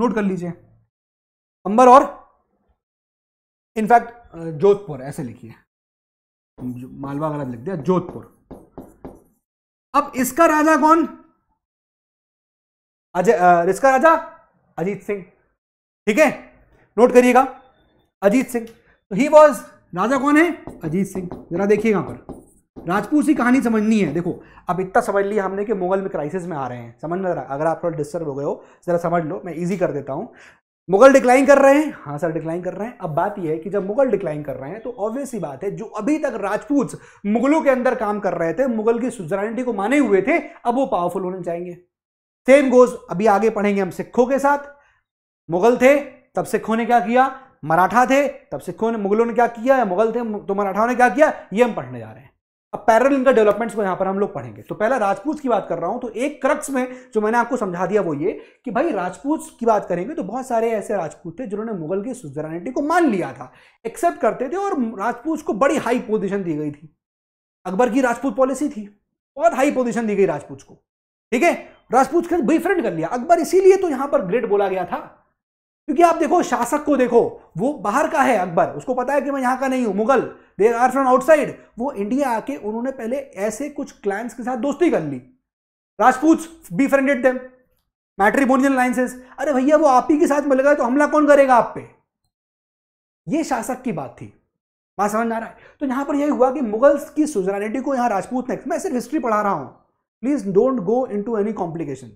नोट कर लीजिए अंबर और इनफैक्ट जोधपुर ऐसे लिखिए मालवा गलत लिख दिया जोधपुर अब इसका राजा कौन अजय इसका राजा अजीत सिंह ठीक है नोट करिएगा अजीत सिंह ही वॉज राजा कौन है अजीत सिंह जरा देखिए यहाँ पर राजपूत की कहानी समझनी है देखो अब इतना समझ लिया हमने कि मुगल में क्राइसिस में आ रहे हैं समझ में जरा अगर आप थोड़ा डिस्टर्ब हो गए हो जरा समझ लो मैं ईजी कर देता हूँ मुगल डिक्लाइन कर रहे हैं हाँ सर डिक्लाइन कर रहे हैं अब बात यह है कि जब मुगल डिक्लाइन कर रहे हैं तो ऑब्वियस ही बात है जो अभी तक राजपूत मुगलों के अंदर काम कर रहे थे मुगल की सुजरानिटी को माने हुए थे अब वो पावरफुल होने जाएंगे सेम गोज अभी आगे पढ़ेंगे हम सिखों के साथ मुगल थे तब सिखों ने क्या किया मराठा थे तब सिखों ने मुगलों ने क्या किया या मुगल थे तो मराठाओं ने क्या किया ये हम पढ़ने जा रहे हैं अब पैरल इनका डेवलपमेंट्स को यहाँ पर हम लोग पढ़ेंगे तो पहला राजपूत की बात कर रहा हूँ तो एक क्रक्स में जो मैंने आपको समझा दिया वो ये कि भाई राजपूत की बात करेंगे तो बहुत सारे ऐसे राजपूत थे जिन्होंने मुगल की सुजरानिटी को मान लिया था एक्सेप्ट करते थे और राजपूत को बड़ी हाई पोजिशन दी गई थी अकबर की राजपूत पॉलिसी थी बहुत हाई पोजिशन दी गई राजपूत को ठीक है राजपूत के बॉयफ्रेंड कर लिया अकबर इसीलिए तो यहाँ पर ग्रेट बोला गया था क्योंकि आप देखो शासक को देखो वो बाहर का है अकबर उसको पता है कि मैं यहाँ का नहीं हूँ Mughal there are from outside वो इंडिया आके उन्होंने पहले ऐसे कुछ क्लाइंट्स के साथ दोस्ती कर ली Rajput befriended them matrimonial alliances अरे भैया वो आप ही के साथ मिल गए तो हमला कौन करेगा आप पे ये शासक की बात थी बात समझ में आ रहा है तो यहाँ पर यही हुआ कि मुगल्स की सुजरानिटी को यहाँ राजपूत ने मैं सिर्फ हिस्ट्री पढ़ा रहा हूँ please don't go into any complication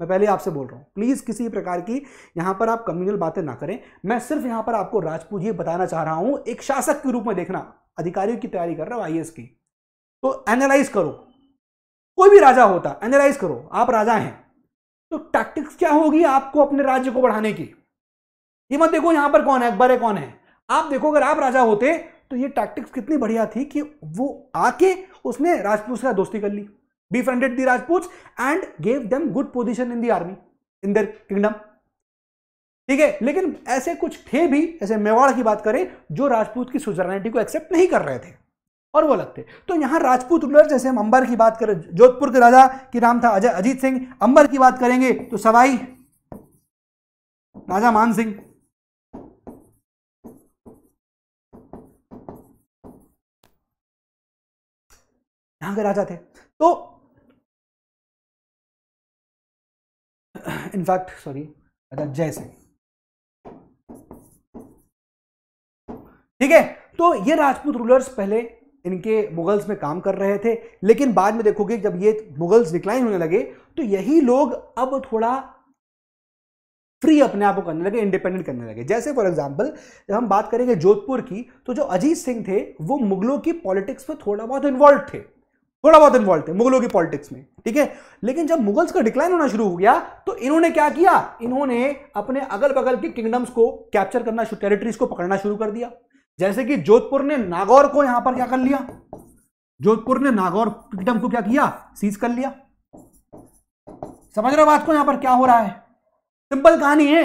मैं पहले आपसे बोल रहा हूँ प्लीज़ किसी प्रकार की यहाँ पर आप कम्युनल बातें ना करें मैं सिर्फ यहाँ पर आपको राजपूत ये बताना चाह रहा हूँ एक शासक के रूप में देखना अधिकारियों की तैयारी कर रहा हूँ आई की तो एनालाइज करो कोई भी राजा होता एनालाइज करो आप राजा हैं तो टैक्टिक्स क्या होगी आपको अपने राज्य को बढ़ाने की ये मत देखो यहाँ पर कौन है अकबर है कौन है आप देखो अगर आप राजा होते तो ये टैक्टिक्स कितनी बढ़िया थी कि वो आके उसने राजपूत से दोस्ती कर ली befriended the Rajputs and gave them good position in the army, in their kingdom. ठीक है लेकिन ऐसे कुछ थे भी ऐसे मेवाड़ की बात करें जो राजपूत की सुजरनिटी को एक्सेप्ट नहीं कर रहे थे और वो लगते तो यहां राजपूत रूलर जैसे हम अंबर की बात करें जोधपुर के राजा की नाम था अजय अजीत सिंह अंबर की बात करेंगे तो सवाई राजा मान सिंह यहां के राजा थे तो इनफैक्ट सॉरी अच्छा जैसे ठीक है तो ये राजपूत रूलर्स पहले इनके मुगल्स में काम कर रहे थे लेकिन बाद में देखोगे जब ये मुगल्स डिक्लाइन होने लगे तो यही लोग अब थोड़ा फ्री अपने आप को करने लगे इंडिपेंडेंट करने लगे जैसे फॉर एग्जाम्पल जब हम बात करेंगे जोधपुर की तो जो अजीत सिंह थे वो मुगलों की पॉलिटिक्स में थोड़ा बहुत इन्वॉल्व थे थोड़ा बहुत इन्वॉल्व थे मुगलों की पॉलिटिक्स में ठीक है लेकिन जब मुगल्स का डिक्लाइन होना शुरू हो गया तो इन्होंने क्या किया इन्होंने अपने अगल बगल के किंगडम्स को कैप्चर करना टेरिटरीज को पकड़ना शुरू कर दिया जैसे कि जोधपुर ने नागौर को यहां पर क्या कर लिया जोधपुर ने नागौर किंगडम को क्या किया सीज कर लिया समझ रहे बात को यहां पर क्या हो रहा है सिंपल कहानी है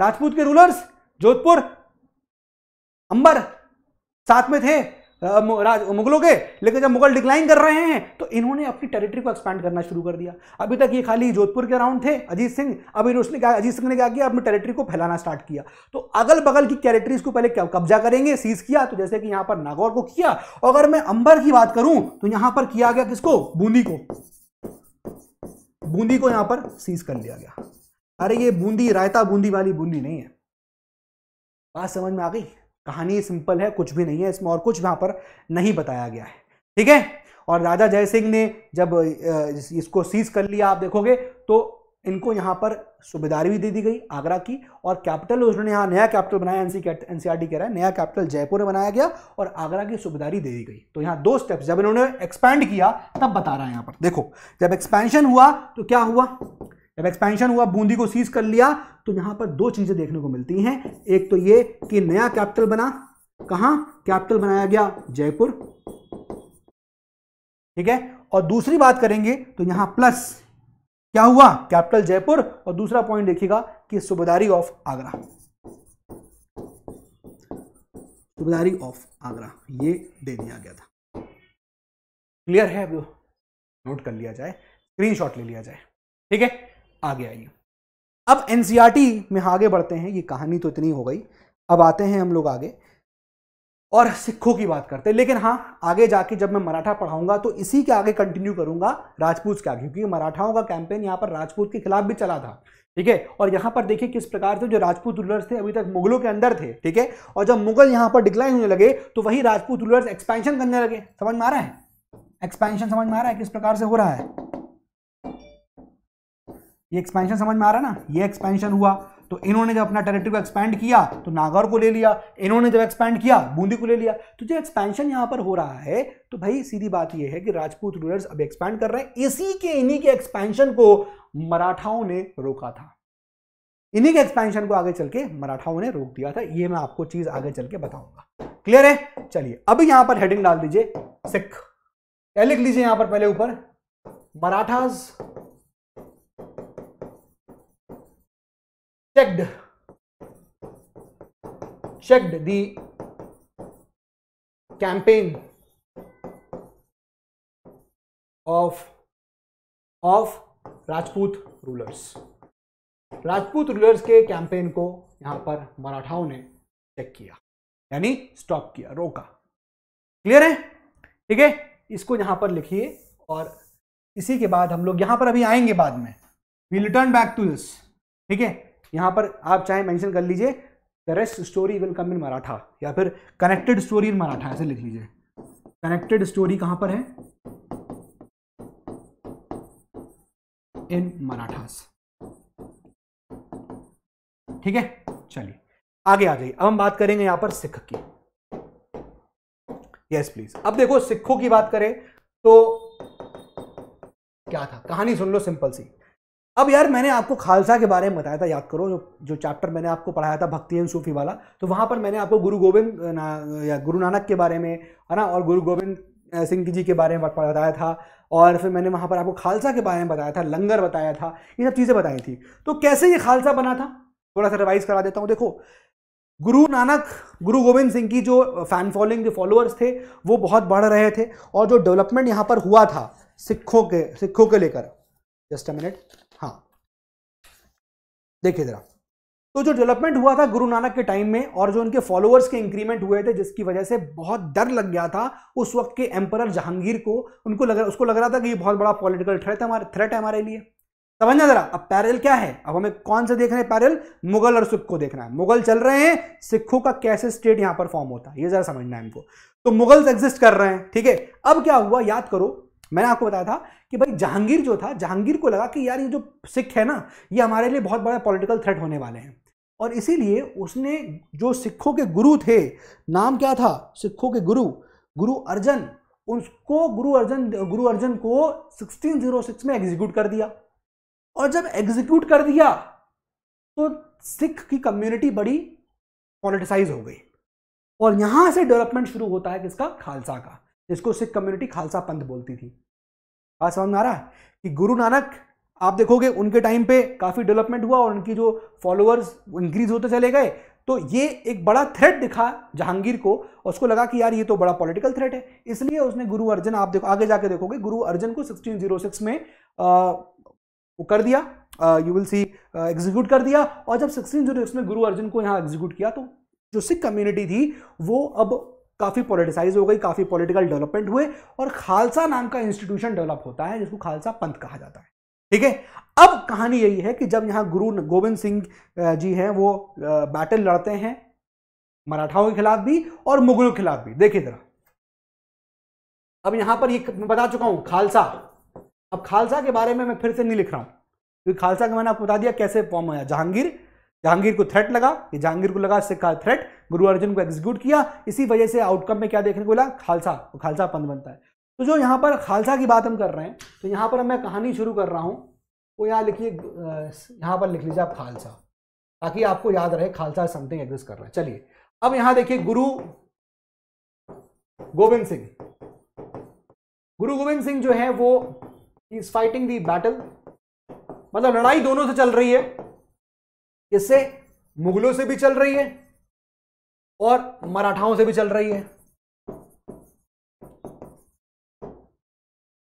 राजपूत के रूलर्स जोधपुर अंबर साथ में थे राज मुगलों के लेकिन जब मुगल डिक्लाइन कर रहे हैं तो इन्होंने अपनी टेरिटरी को एक्सपैंड करना शुरू कर दिया अभी तक ये खाली जोधपुर के अराउंड थे अजीत सिंह अब इन्होंने क्या अजीत सिंह ने क्या किया अपनी टेरिटरी को फैलाना स्टार्ट किया तो अगल बगल की टेरिटरीज को पहले कब्जा करेंगे सीज किया तो जैसे कि यहाँ पर नागौर को किया और अगर मैं अंबर की बात करूं तो यहाँ पर किया गया किसको बूंदी को बूंदी को यहाँ पर सीज कर लिया गया अरे ये बूंदी रायता बूंदी वाली बूंदी नहीं है बात समझ में आ गई कहानी सिंपल है कुछ भी नहीं है इसमें और कुछ यहाँ पर नहीं बताया गया है ठीक है और राजा जय सिंह ने जब इसको सीज कर लिया आप देखोगे तो इनको यहाँ पर सुबेदारी भी दे दी गई आगरा की और कैपिटल उन्होंने यहाँ नया कैपिटल बनाया एनसी एनसीआरटी कह रहा है नया कैपिटल जयपुर में बनाया गया और आगरा की सुबेदारी दे दी गई तो यहाँ दो स्टेप जब इन्होंने एक्सपैंड किया तब बता रहा है यहाँ पर देखो जब एक्सपेंशन हुआ तो क्या हुआ जब एक्सपेंशन हुआ बूंदी को सीज कर लिया तो यहां पर दो चीजें देखने को मिलती हैं एक तो ये कि नया कैपिटल बना कहा कैपिटल बनाया गया जयपुर ठीक है और दूसरी बात करेंगे तो यहां प्लस क्या हुआ कैपिटल जयपुर और दूसरा पॉइंट देखिएगा कि सुबेदारी ऑफ आगरा सुबेदारी ऑफ आगरा ये दे दिया गया था क्लियर है अब नोट कर लिया जाए स्क्रीनशॉट ले लिया जाए ठीक है आगे आइए अब एन में आगे बढ़ते हैं ये कहानी तो इतनी हो गई अब आते हैं हम लोग आगे और सिखों की बात करते हैं लेकिन हाँ आगे जाके जब मैं मराठा पढ़ाऊंगा तो इसी के आगे कंटिन्यू करूंगा राजपूत के आगे क्योंकि मराठाओं का कैंपेन यहाँ पर राजपूत के खिलाफ भी चला था ठीक है और यहाँ पर देखिए किस प्रकार से जो राजपूत रूलर्स थे अभी तक मुगलों के अंदर थे ठीक है और जब मुगल यहाँ पर डिक्लाइन होने लगे तो वही राजपूत रूलर्स एक्सपेंशन करने लगे समझ में आ रहा है एक्सपेंशन समझ में आ रहा है किस प्रकार से हो रहा है ये एक्सपेंशन समझ में आ रहा है ना ये एक्सपेंशन हुआ तो इन्होंने जब अपना टेरिटरी को एक्सपेंड किया तो नागौर को ले लिया इन्होंने जब एक्सपेंड किया बूंदी को ले लिया तो जो एक्सपेंशन यहां पर हो रहा है तो भाई सीधी बात यह है कि राजपूत रूलर्स अब एक्सपेंड कर रहे हैं इसी के इन्हीं के एक्सपेंशन को मराठाओं ने रोका था इन्हीं के एक्सपेंशन को आगे चल के मराठाओं ने रोक दिया था यह मैं आपको चीज आगे चल के बताऊंगा क्लियर है चलिए अब यहां पर हेडिंग डाल दीजिए सिख लिख लीजिए यहां पर पहले ऊपर Marathas checked checked the campaign of of Rajput rulers Rajput rulers के कैंपेन को यहां पर मराठाओं ने चेक किया यानी स्टॉप किया रोका क्लियर है ठीक है इसको यहां पर लिखिए और इसी के बाद हम लोग यहां पर अभी आएंगे बाद में we return back to this ठीक है यहाँ पर आप चाहे मैंशन कर लीजिए the rest story will come in Maratha या फिर कनेक्टेड स्टोरी इन मराठा ऐसे लिख लीजिए कनेक्टेड स्टोरी कहाँ पर है इन मराठास ठीक है चलिए आगे आ जाइए अब हम बात करेंगे यहां पर सिख की यस प्लीज अब देखो सिखों की बात करें तो क्या था कहानी सुन लो सिंपल सी अब यार मैंने आपको खालसा के बारे में बताया था याद करो जो जो चैप्टर मैंने आपको पढ़ाया था भक्ति एंड सूफी वाला तो वहाँ पर मैंने आपको गुरु गोविंद या गुरु नानक के बारे में है ना और गुरु गोविंद सिंह जी के बारे में बताया था और फिर मैंने वहाँ पर आपको खालसा के बारे में बताया था लंगर बताया था ये सब चीज़ें बताई थी तो कैसे ये खालसा बना था थोड़ा सा रिवाइज करा देता हूँ देखो गुरु नानक गुरु गोविंद सिंह की जो फैन फॉलोइंग जो फॉलोअर्स थे वो बहुत बढ़ रहे थे और जो डेवलपमेंट यहाँ पर हुआ था सिखों के सिखों के लेकर जस्ट अ मिनट देखिए जरा तो जो डेवलपमेंट हुआ था गुरु नानक के टाइम में और जो उनके फॉलोअर्स के इंक्रीमेंट हुए थे जिसकी वजह से बहुत डर लग गया था उस वक्त के एम्पर जहांगीर को उनको लग उसको लग रहा था कि ये बहुत बड़ा पॉलिटिकल थ्रेट है हमारे थ्रेट है हमारे लिए समझना जरा अब पैरल क्या है अब हमें कौन से देखना है पैरल मुगल और सिख को देखना है मुगल चल रहे हैं सिखों का कैसे स्टेट यहां पर फॉर्म होता है ये जरा समझना है हमको तो मुगल्स एग्जिस्ट कर रहे हैं ठीक है अब क्या हुआ याद करो मैंने आपको बताया था कि भाई जहांगीर जो था जहांगीर को लगा कि यार ये जो सिख है ना ये हमारे लिए बहुत बड़ा पॉलिटिकल थ्रेट होने वाले हैं और इसीलिए उसने जो सिखों के गुरु थे नाम क्या था सिखों के गुरु गुरु अर्जन उसको गुरु अर्जन गुरु अर्जन को 1606 में एग्जीक्यूट कर दिया और जब एग्जीक्यूट कर दिया तो सिख की कम्युनिटी बड़ी पॉलिटिसाइज हो गई और यहाँ से डेवलपमेंट शुरू होता है किसका खालसा का जिसको सिख कम्युनिटी खालसा पंथ बोलती थी बात समझ में आ रहा है कि गुरु नानक आप देखोगे उनके टाइम पे काफ़ी डेवलपमेंट हुआ और उनकी जो फॉलोअर्स इंक्रीज होते चले गए तो ये एक बड़ा थ्रेट दिखा जहांगीर को और उसको लगा कि यार ये तो बड़ा पॉलिटिकल थ्रेट है इसलिए उसने गुरु अर्जन आप देखो आगे जाके देखोगे गुरु अर्जन को 1606 में आ, वो कर दिया यू विल सी एग्जीक्यूट कर दिया और जब 1606 में गुरु अर्जन को यहाँ एग्जीक्यूट किया तो जो सिख कम्युनिटी थी वो अब काफ़ी पॉलिटिसाइज हो गई काफ़ी पॉलिटिकल डेवलपमेंट हुए और खालसा नाम का इंस्टीट्यूशन डेवलप होता है जिसको खालसा पंथ कहा जाता है ठीक है अब कहानी यही है कि जब यहाँ गुरु गोविंद सिंह जी हैं वो बैटल लड़ते हैं मराठाओं के खिलाफ भी और मुगलों के खिलाफ भी देखिए जरा अब यहां पर ये बता चुका हूं खालसा अब खालसा के बारे में मैं फिर से नहीं लिख रहा हूं क्योंकि तो खालसा का मैंने आपको बता दिया कैसे फॉर्म आया जहांगीर जहांगीर को थ्रेट लगा ये जहांगीर को लगा का थ्रेट गुरु अर्जुन को एग्जीक्यूट किया इसी वजह से आउटकम में क्या देखने को मिला खालसा खालसा पंथ बनता है तो जो यहाँ पर खालसा की बात हम कर रहे हैं तो यहाँ पर मैं कहानी शुरू कर रहा हूँ वो यहाँ लिखिए यहाँ पर लिख लीजिए आप खालसा ताकि आपको याद रहे खालसा समथिंग एग्जिस्ट कर रहा है चलिए अब यहाँ देखिए गुरु गोविंद सिंह गुरु गोविंद सिंह जो है वो इज फाइटिंग दी बैटल मतलब लड़ाई दोनों से चल रही है किससे मुगलों से भी चल रही है और मराठाओं से भी चल रही है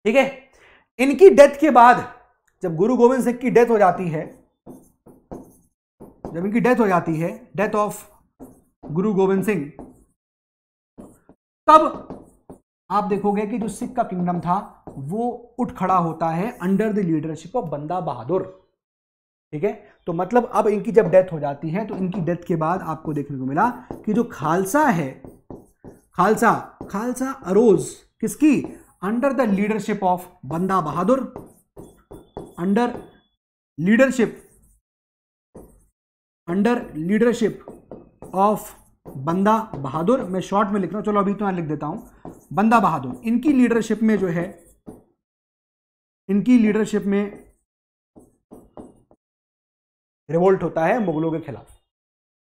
ठीक है इनकी डेथ के बाद जब गुरु गोविंद सिंह की डेथ हो जाती है जब इनकी डेथ हो जाती है डेथ ऑफ गुरु गोविंद सिंह तब आप देखोगे कि जो सिख का किंगडम था वो उठ खड़ा होता है under the leadership of Banda बहादुर ठीक है तो मतलब अब इनकी जब डेथ हो जाती है तो इनकी डेथ के बाद आपको देखने को मिला कि जो खालसा है खालसा खालसा अरोज किसकी under the leadership of Banda Bahadur under leadership under leadership of Banda Bahadur मैं शॉर्ट में लिख रहा हूं चलो अभी तो मैं लिख देता हूं बंदा बहादुर इनकी लीडरशिप में जो है इनकी लीडरशिप में रिवोल्ट होता है मुगलों के खिलाफ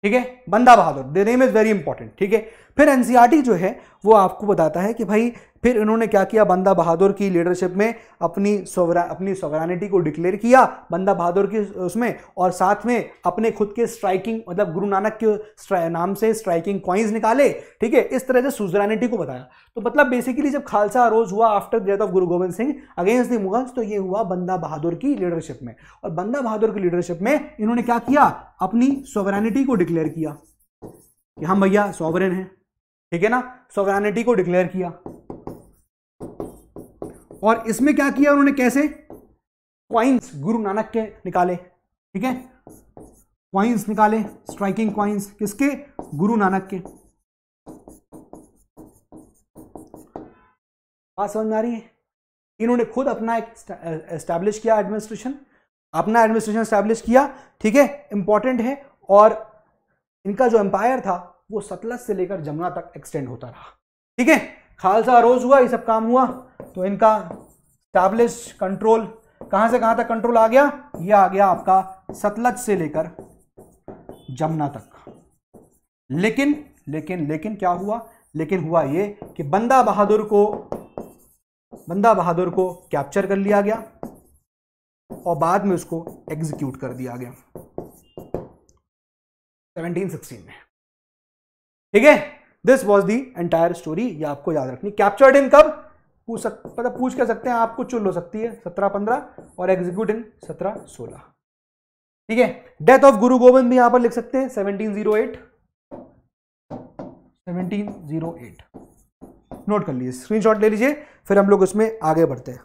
ठीक है Banda Bahadur the name is very important ठीक है फिर एनसीआरटी e जो है वो आपको बताता है कि भाई फिर इन्होंने क्या किया बंदा बहादुर की लीडरशिप में अपनी सोवरा अपनी सोवरानिटी को डिक्लेयर किया बंदा बहादुर की उसमें और साथ में अपने खुद के स्ट्राइकिंग मतलब गुरु नानक के नाम से स्ट्राइकिंग क्वाइंस निकाले ठीक है इस तरह से सुजरानिटी को बताया तो मतलब बेसिकली जब खालसा अरोज हुआ after death of Guru Gobind Singh against the Mughals तो ये हुआ बंदा बहादुर की लीडरशिप में और बंदा बहादुर की लीडरशिप में इन्होंने क्या किया अपनी सोवरानिटी को डिक्लेयर किया कि हम हाँ भैया सॉवरन हैं ठीक है ना सोवेनिटी को डिक्लेयर किया और इसमें क्या किया उन्होंने कैसे क्वाइंस गुरु नानक के निकाले ठीक है क्वाइंस निकाले स्ट्राइकिंग क्वाइंस किसके गुरु नानक के बात समझ में आ रही है इन्होंने खुद अपना एक एस्टैब्लिश किया एडमिनिस्ट्रेशन अपना एडमिनिस्ट्रेशन एस्टैब्लिश किया ठीक है इंपॉर्टेंट है और इनका जो एम्पायर था वो सतलज से लेकर जमुना तक एक्सटेंड होता रहा ठीक है खालसा अरोज हुआ ये सब काम हुआ तो इनका स्टैब्लिश कंट्रोल कहां से कहां तक कंट्रोल आ गया ये आ गया आपका सतलज से लेकर जमुना तक लेकिन लेकिन लेकिन क्या हुआ लेकिन हुआ ये कि बंदा बहादुर को बंदा बहादुर को कैप्चर कर लिया गया और बाद में उसको एग्जीक्यूट कर दिया गया 1716 में ठीक है this was the entire story ये आपको याद रखनी कैप्चर्ड इन कब पूछ सक मतलब पूछ कर सकते हैं आपको चुल हो सकती है सत्रह पंद्रह और एग्जीक्यूट इन सत्रह सोलह ठीक है डेथ ऑफ गुरु गोविंद भी यहां पर लिख सकते हैं seventeen zero eight seventeen zero eight note कर लीजिए स्क्रीनशॉट ले लीजिए फिर हम लोग उसमें आगे बढ़ते हैं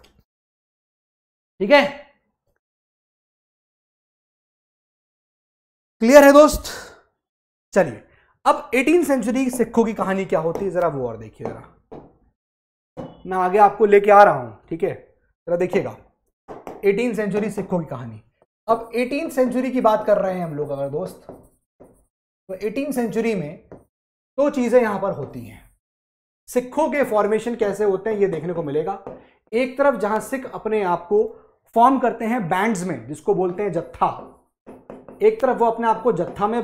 ठीक है क्लियर है दोस्त चलिए अब एटीन सेंचुरी सिखों की कहानी क्या होती है जरा वो और देखिए जरा मैं आगे आपको लेके आ रहा हूं ठीक है जरा देखिएगा एटीन सेंचुरी सिखों की कहानी अब एटीन सेंचुरी की बात कर रहे हैं हम लोग अगर दोस्त तो एटीन सेंचुरी में दो तो चीज़ें यहां पर होती हैं सिखों के फॉर्मेशन कैसे होते हैं ये देखने को मिलेगा एक तरफ जहां सिख अपने आप को फॉर्म करते हैं बैंड्स में जिसको बोलते हैं जत्था एक तरफ वो अपने आप को जत्था में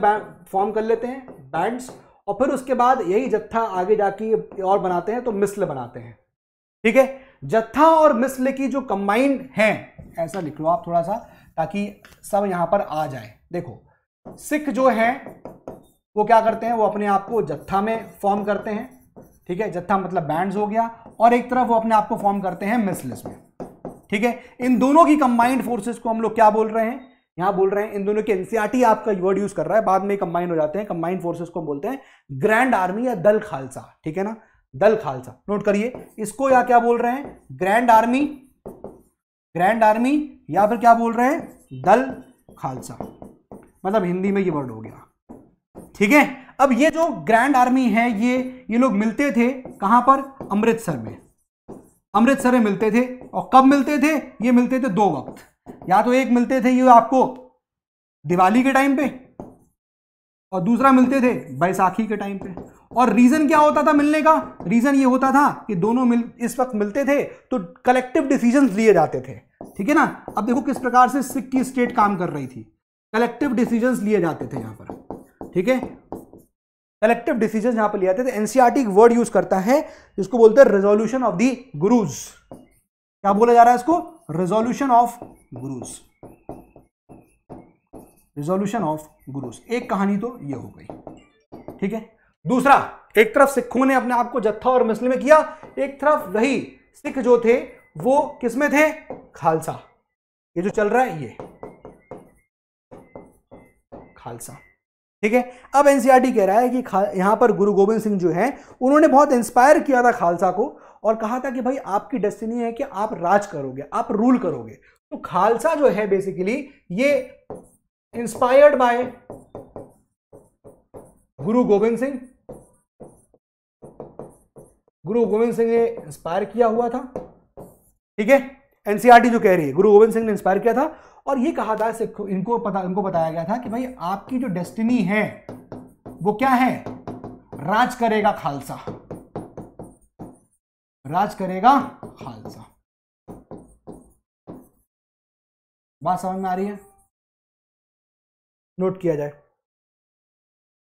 फॉर्म कर लेते हैं बैंड्स और फिर उसके बाद यही जत्था आगे जाके और बनाते हैं तो मिसल बनाते हैं ठीक है जत्था और मिसल की जो कंबाइंड है ऐसा लिख लो आप थोड़ा सा ताकि सब यहां पर आ जाए देखो सिख जो है वो क्या करते हैं वो अपने आप को जत्था में फॉर्म करते हैं ठीक है जत्था मतलब बैंड्स हो गया और एक तरफ वो अपने आप को फॉर्म करते हैं मिसलिस में ठीक है इन दोनों की कंबाइंड फोर्सेस को हम लोग क्या बोल रहे हैं यहां बोल रहे हैं इन दोनों के एनसीआरटी e आपका वर्ड यूज कर रहा है बाद में कंबाइन हो जाते हैं कंबाइन फोर्सेस को बोलते हैं ग्रैंड आर्मी या दल खालसा ठीक है ना दल खालसा नोट करिए इसको या क्या बोल रहे हैं ग्रैंड आर्मी ग्रैंड आर्मी या फिर क्या बोल रहे हैं दल खालसा मतलब हिंदी में ये वर्ड हो गया ठीक है अब ये जो ग्रैंड आर्मी है ये ये लोग मिलते थे कहां पर अमृतसर में अमृतसर में मिलते थे और कब मिलते थे ये मिलते थे दो वक्त या तो एक मिलते थे ये आपको दिवाली के टाइम पे और दूसरा मिलते थे बैसाखी के टाइम पे और रीज़न क्या होता था मिलने का रीज़न ये होता था कि दोनों मिल इस वक्त मिलते थे तो कलेक्टिव डिसीजन लिए जाते थे ठीक है ना अब देखो किस प्रकार से सिख की स्टेट काम कर रही थी कलेक्टिव डिसीजन लिए जाते थे यहां पर ठीक है कलेक्टिव डिसीजन यहां पर लिए जाते थे एनसीआरटी वर्ड यूज करता है जिसको बोलते हैं रेजोल्यूशन ऑफ दी गुरुज क्या बोला जा रहा है इसको resolution of gurus resolution of gurus एक कहानी तो ये हो गई ठीक है दूसरा एक तरफ सिखों ने अपने आप को जत्था और मिसल में किया एक तरफ वही सिख जो थे वो किसमें थे खालसा ये जो चल रहा है ये खालसा ठीक है अब एनसीईआरटी e कह रहा है कि यहां पर गुरु गोविंद सिंह जो हैं उन्होंने बहुत इंस्पायर किया था खालसा को और कहा था कि भाई आपकी डेस्टिनी है कि आप राज करोगे आप रूल करोगे तो खालसा जो है बेसिकली ये इंस्पायर्ड बाय गुरु गोविंद सिंह गुरु गोविंद सिंह ने इंस्पायर किया हुआ था ठीक है एनसीआरटी e जो कह रही है गुरु गोविंद सिंह ने इंस्पायर किया था और ये कहा था इनको पता इनको बताया गया था कि भाई आपकी जो डेस्टिनी है वो क्या है राज करेगा खालसा राज करेगा खालसा बात समझ में आ रही है नोट किया जाए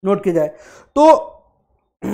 नोट किया जाए तो <clears throat>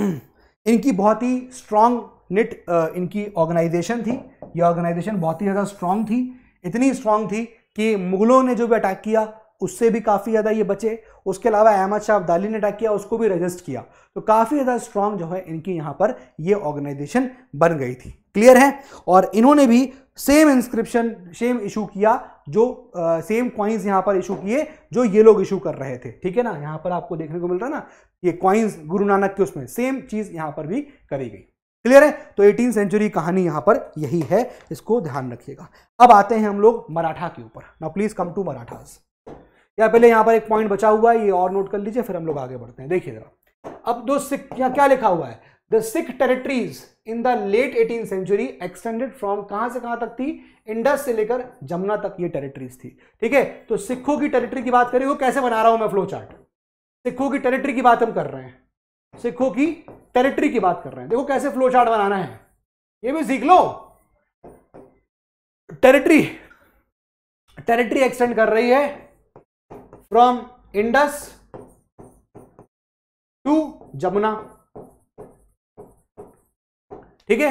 इनकी बहुत ही स्ट्रांग निट इनकी ऑर्गेनाइजेशन थी ये ऑर्गेनाइजेशन बहुत ही ज़्यादा स्ट्रांग थी इतनी स्ट्रांग थी कि मुगलों ने जो भी अटैक किया उससे भी काफ़ी ज़्यादा ये बचे उसके अलावा अहमद शाह अब्दाली ने अटैक किया उसको भी रजिस्ट किया तो काफ़ी ज़्यादा स्ट्रांग जो है इनकी यहाँ पर ये ऑर्गेनाइजेशन बन गई थी क्लियर है और इन्होंने भी सेम इंस्क्रिप्शन सेम इशू किया जो आ, सेम क्वाइंस यहाँ पर इशू किए जो ये लोग इशू कर रहे थे ठीक है ना यहाँ पर आपको देखने को मिल रहा है ना ये क्वाइंस गुरु नानक के उसमें सेम चीज़ यहाँ पर भी करी गई क्लियर है तो एटीन सेंचुरी कहानी यहाँ पर यही है इसको ध्यान रखिएगा अब आते हैं हम लोग मराठा के ऊपर ना प्लीज़ कम टू मराठा या पहले यहाँ पर एक पॉइंट बचा हुआ है ये और नोट कर लीजिए फिर हम लोग आगे बढ़ते हैं देखिए जरा अब दो सिख यहाँ क्या लिखा हुआ है the Sikh territories in the late eighteen century extended from कहाँ से कहाँ तक थी इंडस से लेकर जमुना तक ये टेरिटरीज थी ठीक है तो सिखों की टेरिटरी की बात करें वो कैसे बना रहा हूँ मैं फ्लो चार्ट सिखों की टेरिटरी की बात हम कर रहे हैं सिखों की टेरिटरी की बात कर रहे हैं देखो कैसे फ्लो चार्ट बनाना है ये भी सीख लो टेरिटरी टेरिटरी एक्सटेंड कर रही है फ्रॉम इंडस टू जमुना ठीक है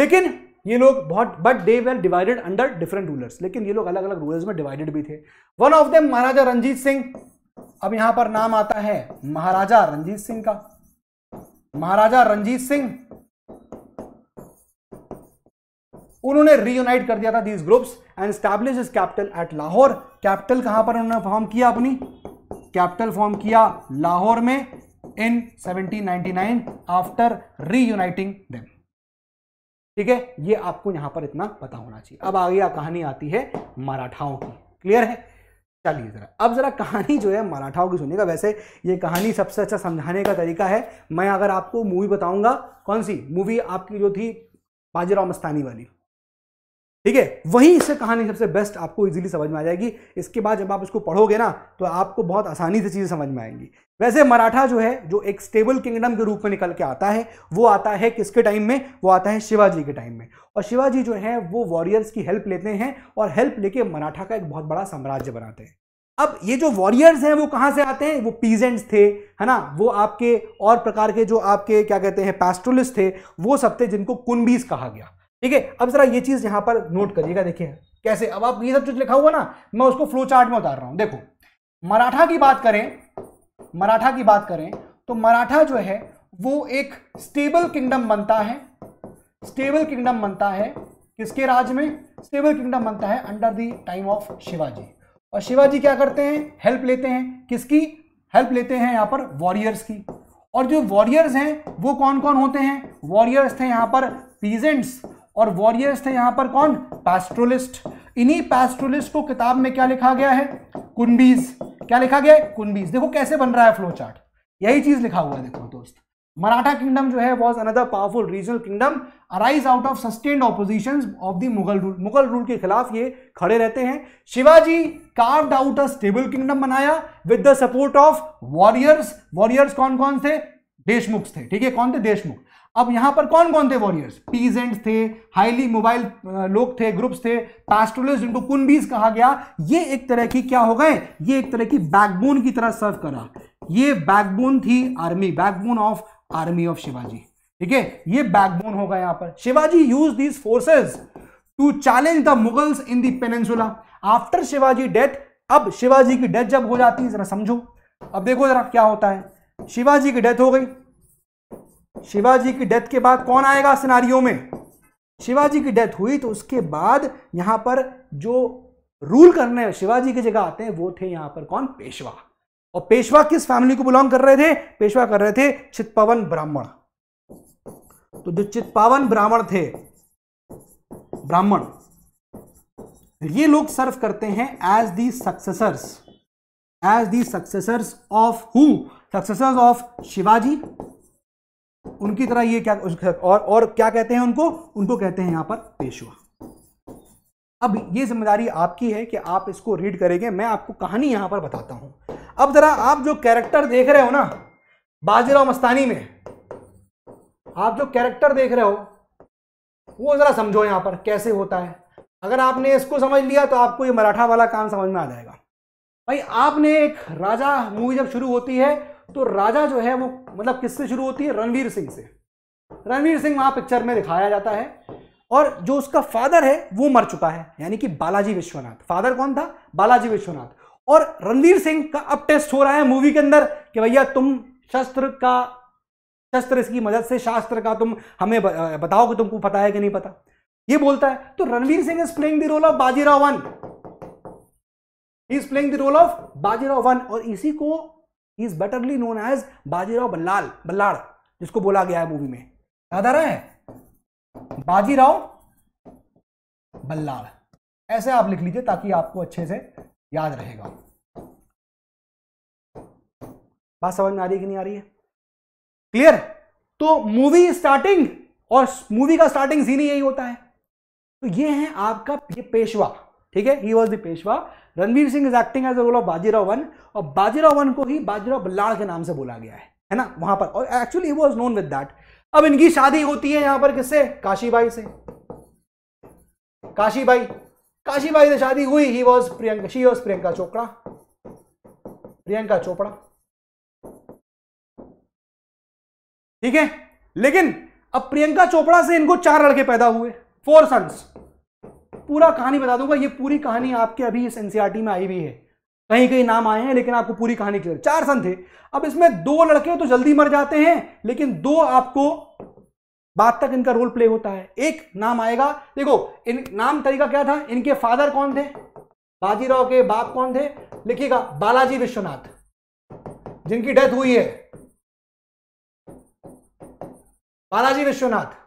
लेकिन ये लोग बहुत but they were divided under different rulers लेकिन ये लोग अलग अलग रूलर्स में डिवाइडेड भी थे one of them Maharaja Ranjit Singh अब यहां पर नाम आता है महाराजा रंजीत सिंह का महाराजा रंजीत सिंह उन्होंने रीयूनाइट कर दिया था these groups and establish his capital at Lahore capital कहां पर उन्होंने फॉर्म किया अपनी कैपिटल फॉर्म किया लाहौर में इन 1799 आफ्टर रीयूनाइटिंग देम ठीक है ये आपको यहां पर इतना पता होना चाहिए अब आगे कहानी आती है मराठाओं की क्लियर है चलिए जरा अब जरा कहानी जो है मराठाओं की सुनिएगा वैसे ये कहानी सबसे अच्छा समझाने का तरीका है मैं अगर आपको मूवी बताऊंगा कौन सी मूवी आपकी जो थी बाजीराव मस्तानी वाली ठीक है वहीं इससे कहानी सबसे बेस्ट आपको इजीली समझ में आ जाएगी इसके बाद जब आप इसको पढ़ोगे ना तो आपको बहुत आसानी से चीज़ें समझ में आएंगी वैसे मराठा जो है जो एक स्टेबल किंगडम के रूप में निकल के आता है वो आता है किसके टाइम में वो आता है शिवाजी के टाइम में और शिवाजी जो है वो वॉरियर्स की हेल्प लेते हैं और हेल्प लेके मराठा का एक बहुत बड़ा साम्राज्य बनाते हैं अब ये जो वॉरियर्स हैं वो कहाँ से आते हैं वो पीजेंट्स थे है ना वो आपके और प्रकार के जो आपके क्या कहते हैं पैस्ट्रोलिस्ट थे वो सब थे जिनको कुनबीज कहा गया ठीक है अब जरा ये चीज यहां पर नोट करिएगा देखिए कैसे अब आप ये सब चीज लिखा हुआ ना मैं उसको फ्लो चार्ट में उतार रहा हूं देखो मराठा की बात करें मराठा की बात करें तो मराठा जो है वो एक स्टेबल किंगडम बनता है स्टेबल किंगडम बनता है किसके राज में स्टेबल किंगडम बनता है under the time of Shivaji और शिवाजी क्या करते हैं हेल्प लेते हैं किसकी हेल्प लेते हैं यहां पर वॉरियर्स की और जो वॉरियर्स हैं वो कौन कौन होते हैं वॉरियर्स थे यहां पर पीजेंट्स और वॉरियर्स थे यहां पर कौन पैस्ट्रोलिस्ट इन्हीं पैस्ट्रोलिस्ट को किताब में क्या लिखा गया है कुंबीज क्या लिखा गया है कुंबीज देखो कैसे बन रहा है फ्लो चार्ट यही चीज लिखा हुआ है देखो दोस्त मराठा किंगडम जो है was another powerful regional kingdom arise out of sustain opposition of the Mughal rule Mughal rule के खिलाफ ये खड़े रहते हैं Shivaji carved out a stable kingdom बनाया with the support of warriors warriors कौन कौन थे देशमुख थे ठीक है कौन थे देशमुख अब यहां पर कौन कौन थे वॉरियर्स पीजेंट थे हाईली मोबाइल लोग थे ग्रुप्स थे पास्टोरलिस्ट जिनको कुनबीज कहा गया ये एक तरह की क्या हो गए ये एक तरह की बैकबोन की तरह सर्व करा ये बैकबोन थी army backbone of army of Shivaji ठीक है ये बैकबोन होगा यहां पर Shivaji use these forces to challenge the Mughals in the after Shivaji death अब शिवाजी की डेथ जब हो जाती है जरा समझो अब देखो जरा क्या होता है शिवाजी की डेथ हो गई शिवाजी की डेथ के बाद कौन आएगा सिनारियों में शिवाजी की डेथ हुई तो उसके बाद यहां पर जो रूल करने शिवाजी की जगह आते हैं वो थे यहां पर कौन पेशवा और पेशवा किस फैमिली को बिलोंग कर रहे थे पेशवा कर रहे थे चित्पावन ब्राह्मण तो जो चित्पावन ब्राह्मण थे ब्राह्मण ये लोग सर्व करते हैं as the successors as the successors of who successors of Shivaji उनकी तरह ये क्या और और क्या कहते हैं उनको उनको कहते हैं यहां पर पेशवा अब ये जिम्मेदारी आपकी है कि आप इसको रीड करेंगे मैं आपको कहानी यहां पर बताता हूं अब जरा आप जो कैरेक्टर देख रहे हो ना बाजीराव मस्तानी में आप जो कैरेक्टर देख रहे हो वो जरा समझो यहां पर कैसे होता है अगर आपने इसको समझ लिया तो आपको ये मराठा वाला काम समझ में आ जाएगा भाई आपने एक राजा मूवी जब शुरू होती है तो राजा जो है वो मतलब किससे शुरू होती है रणवीर सिंह से रणवीर सिंह वहां पिक्चर में दिखाया जाता है और जो उसका फादर है वो मर चुका है यानी कि बालाजी विश्वनाथ फादर कौन था बालाजी विश्वनाथ और रणवीर सिंह का अब टेस्ट हो रहा है मूवी के अंदर कि भैया तुम शस्त्र का शस्त्र इसकी मदद से शास्त्र का तुम हमें बताओ कि तुमको पता है कि नहीं पता ये बोलता है तो Ranveer Singh is playing the role of Bajirao one is playing the role of Bajirao one और इसी को ही is betterly known as Bajirao Ballal Ballal जिसको बोला गया है मूवी में याद आ रहा है बाजीराव बल्लाड़ ऐसे आप लिख लीजिए ताकि आपको अच्छे से याद रहेगा बात समझ में आ रही है कि नहीं आ रही है क्लियर तो मूवी स्टार्टिंग और मूवी का स्टार्टिंग सीन ही यही होता है तो ये है आपका ये पेशवा ठीक है he was the Peshwa Ranveer Singh is acting as role of Bajirao one और बाजीराव वन को ही बाजीराव बल्लाड़ के नाम से बोला गया है है ना वहां पर और actually he was known with that अब इनकी शादी होती है यहां पर किससे काशीबाई से काशीबाई काशीबाई से शादी हुई he was Priyanka she was Priyanka Chopra Priyanka Chopra ठीक है लेकिन अब प्रियंका चोपड़ा से इनको चार लड़के पैदा हुए फोर सन्स पूरा कहानी बता दूंगा ये पूरी कहानी आपके अभी इस एनसीआरटी e में आई हुई है कहीं कहीं नाम आए हैं लेकिन आपको पूरी कहानी क्लियर चार सन थे अब इसमें दो लड़के तो जल्दी मर जाते हैं लेकिन दो आपको बात तक इनका रोल प्ले होता है एक नाम आएगा देखो इन नाम तरीका क्या था इनके फादर कौन थे बाजीराव के बाप कौन थे लिखिएगा बालाजी विश्वनाथ जिनकी डेथ हुई है बालाजी विश्वनाथ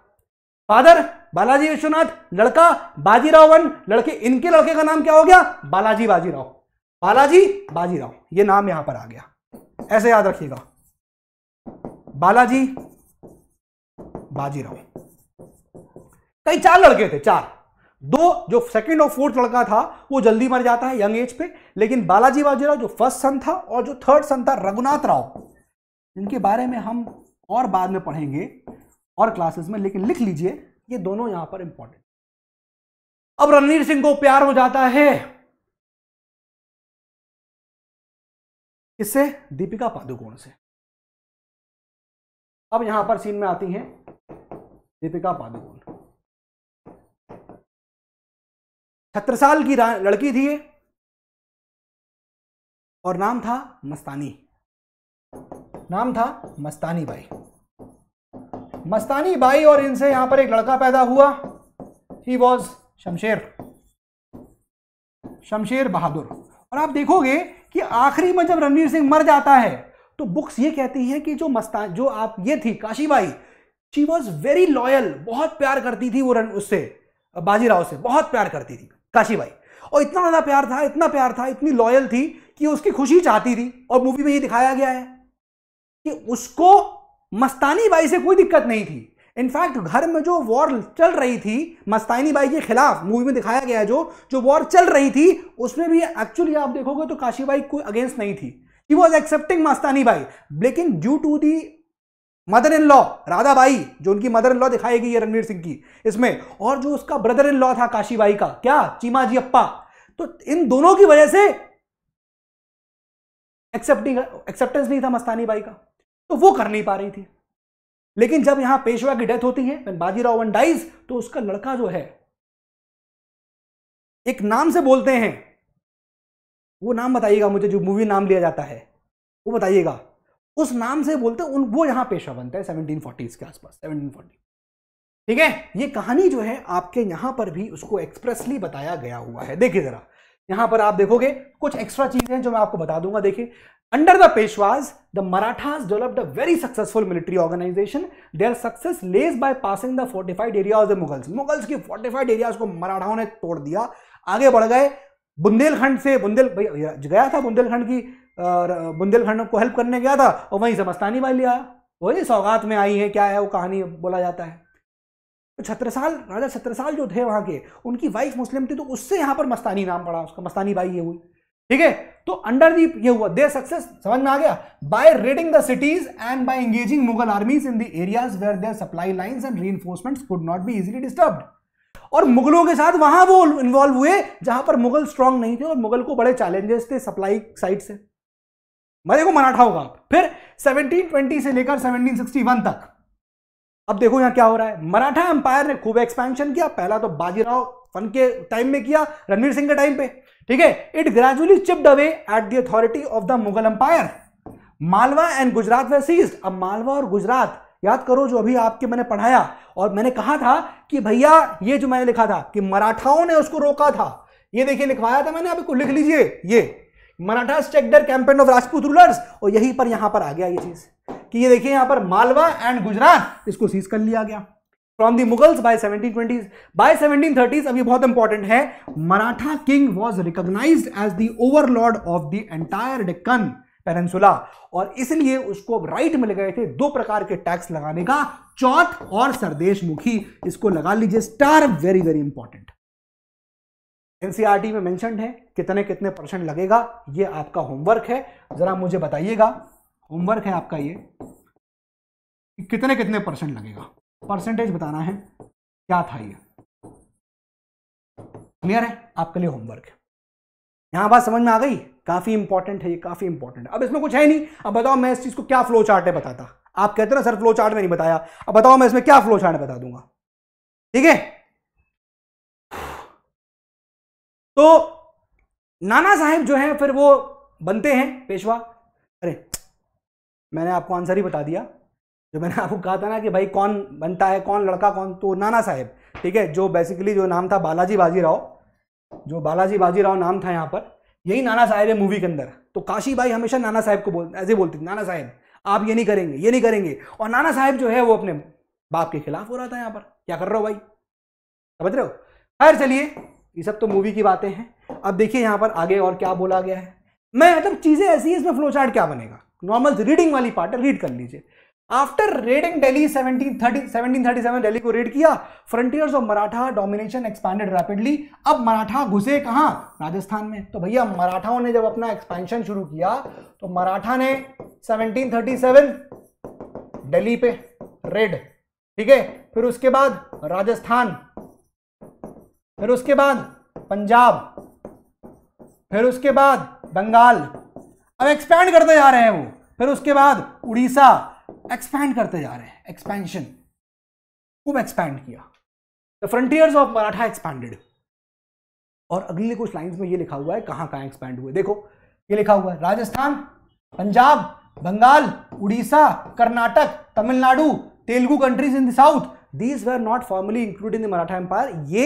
फादर बालाजी विश्वनाथ लड़का बाजीराव वन लड़के इनके लड़के का नाम क्या हो गया बालाजी बाजीराव बालाजी बाजीराव ये नाम यहां पर आ गया ऐसे याद रखिएगा बालाजी बाजीराव कई चार लड़के थे चार दो जो सेकंड और फोर्थ लड़का था वो जल्दी मर जाता है यंग एज पे लेकिन बालाजी बाजीराव जो फर्स्ट सन था और जो थर्ड सन था रघुनाथ राव इनके बारे में हम और बाद में पढ़ेंगे और क्लासेस में लेकिन लिख लीजिए ये दोनों यहां पर इंपॉर्टेंट अब रणवीर सिंह को प्यार हो जाता है किससे दीपिका पादुकोण से अब यहां पर सीन में आती हैं दीपिका पादुकोण छत्र साल की लड़की थी और नाम था मस्तानी नाम था मस्तानी बाई मस्तानी बाई और इनसे यहां पर एक लड़का पैदा हुआ ही वॉज शमशेर शमशेर बहादुर और आप देखोगे कि आखिरी में जब रणवीर सिंह मर जाता है तो बुक्स ये कहती हैं कि जो मस्ता जो आप ये थी Kashibai she was very loyal बहुत प्यार करती थी वो रन उससे बाजीराव से बहुत प्यार करती थी काशीबाई और इतना ज़्यादा प्यार था इतना प्यार था इतनी लॉयल थी कि उसकी खुशी चाहती थी और मूवी में ये दिखाया गया है कि उसको मस्तानी बाई से कोई दिक्कत नहीं थी इनफैक्ट घर में जो वॉर चल रही थी मस्तानी बाई के खिलाफ मूवी में दिखाया गया है जो जो वॉर चल रही थी उसमें भी एक्चुअली आप देखोगे तो काशी बाई कोई अगेंस्ट नहीं थी he was accepting Mastani Bai लेकिन due to the mother in law Radha Bai जो उनकी मदर इन लॉ दिखाई गई है रणवीर सिंह की इसमें और जो उसका ब्रदर इन लॉ था काशी बाई का क्या चीमा जी अप्पा तो इन दोनों की वजह से एक्सेप्टिंग एक्सेप्टेंस नहीं था मस्तानी बाई का तो वो कर नहीं पा रही थी लेकिन जब यहां पेशवा की डेथ होती है बाजीराव वन डाइज तो उसका लड़का जो है एक नाम से बोलते हैं वो नाम बताइएगा मुझे जो मूवी नाम लिया जाता है वो बताइएगा उस नाम से बोलते उन वो यहां पेशवा बनता है सेवनटीन फोर्टीज के आसपास सेवनटीन फोर्टी ठीक है ये कहानी जो है आपके यहां पर भी उसको एक्सप्रेसली बताया गया हुआ है देखिए ज़रा यहां पर आप देखोगे कुछ एक्स्ट्रा चीज़ें हैं जो मैं आपको बता दूंगा देखिए Under the Peshwas, the Marathas developed a very successful military organization. Their success lays by passing the fortified areas of the Mughals. Mughals की fortified areas को मराठाओं ने तोड़ दिया आगे बढ़ गए बुंदेलखंड से बुंदेल गया था बुंदेलखंड की बुंदेलखंड को हेल्प करने गया था और वहीं से मस्तानी भाई लिया वही सौगात में आई है क्या है वो कहानी बोला जाता है छत्रसाल राजा छत्रसाल जो थे वहां के उनकी वाइफ मुस्लिम थी तो उससे यहां पर मस्तानी नाम पड़ा उसका मस्तानी बाई ये हुई ठीक है तो अंडर दी ये हुआ दे सक्सेस समझ में आ गया by raiding the cities and by engaging Mughal armies in the areas where their supply lines and री could not be easily disturbed और मुगलों के साथ वहां वो इन्वॉल्व हुए जहां पर मुगल स्ट्रांग नहीं थे और मुगल को बड़े चैलेंजेस थे सप्लाई साइड से मरे को मराठा होगा फिर 1720 से लेकर 1761 तक अब देखो यहां क्या हो रहा है मराठा एम्पायर ने खूब एक्सपेंशन किया पहला तो बाजीराव फन के टाइम में किया रणवीर सिंह के टाइम पे ठीक है it gradually chipped away at the authority of the Mughal empire Malwa and Gujarat they seized अब मालवा और गुजरात याद करो जो अभी आपके मैंने पढ़ाया और मैंने कहा था कि भैया ये जो मैंने लिखा था कि मराठाओं ने उसको रोका था ये देखिए लिखवाया था मैंने आपको लिख लीजिए ये मराठा स्टेकडर कैंपेन ऑफ राजपूत रूलर्स और यहीं पर यहां पर आ गया ये चीज कि ये देखिए यहां पर मालवा एंड गुजरात इसको सीज कर लिया गया from the Mughals by 1720s by 1730s अब ये बहुत इंपॉर्टेंट है Maratha king was recognised as the overlord of the entire Deccan peninsula और इसलिए उसको अब राइट मिल गए थे दो प्रकार के टैक्स लगाने का चौथ और सरदेश मुखी इसको लगा लीजिए star very very important NCERT में मेंशन है कितने कितने परसेंट लगेगा ये आपका होमवर्क है जरा मुझे बताइएगा होमवर्क है आपका ये कितने कितने परसेंट लगेगा परसेंटेज बताना है क्या था ये क्लियर है आपके लिए होमवर्क यहां बात समझ में आ गई काफी इंपॉर्टेंट है ये काफी इंपॉर्टेंट है अब इसमें कुछ है नहीं अब बताओ मैं इस चीज को क्या फ्लो चार्ट है बताता आप कहते ना सर फ्लो चार्ट में नहीं बताया अब बताओ मैं इसमें क्या फ्लो चार्ट बता दूंगा ठीक है तो नाना साहेब जो है फिर वो बनते हैं पेशवा अरे मैंने आपको आंसर ही बता दिया जो तो मैंने आपको कहा था ना कि भाई कौन बनता है कौन लड़का कौन तो नाना साहेब ठीक है जो बेसिकली जो नाम था बालाजी बाजीराव जो बालाजी बाजीराव नाम था यहाँ पर यही नाना साहेब है मूवी के अंदर तो काशी भाई हमेशा नाना साहेब को बोल ऐसे बोलते नाना साहेब आप ये नहीं करेंगे ये नहीं करेंगे और नाना साहेब जो है वो अपने बाप के खिलाफ हो रहा था यहाँ पर क्या कर रहे हो भाई समझ रहे हो खैर चलिए ये सब तो मूवी की बातें हैं अब देखिए यहाँ पर आगे और क्या बोला गया है मैं मतलब चीज़ें ऐसी इसमें फ्लो चार्ट क्या बनेगा नॉर्मल रीडिंग वाली पार्ट है रीड कर लीजिए आफ्टर रेडिंग डेली 1730 1737 दिल्ली को रेड किया frontiers of Maratha domination expanded rapidly अब मराठा घुसे कहाँ राजस्थान में तो भैया मराठाओं ने जब अपना एक्सपेंशन शुरू किया तो मराठा ने 1737 दिल्ली पे रेड ठीक है फिर उसके बाद राजस्थान फिर उसके बाद पंजाब फिर उसके बाद बंगाल अब एक्सपैंड करते जा रहे हैं वो फिर उसके बाद उड़ीसा एक्सपैंड करते जा रहे हैं एक्सपेंशन खूब एक्सपैंड किया the frontiers of Maratha expanded और अगले कुछ लाइंस में ये लिखा हुआ है कहां कहां एक्सपैंड हुए देखो ये लिखा हुआ है Rajasthan Punjab Bengal Orissa Karnataka Tamil Nadu Telugu countries in the south these were not formally include in the Maratha empire ये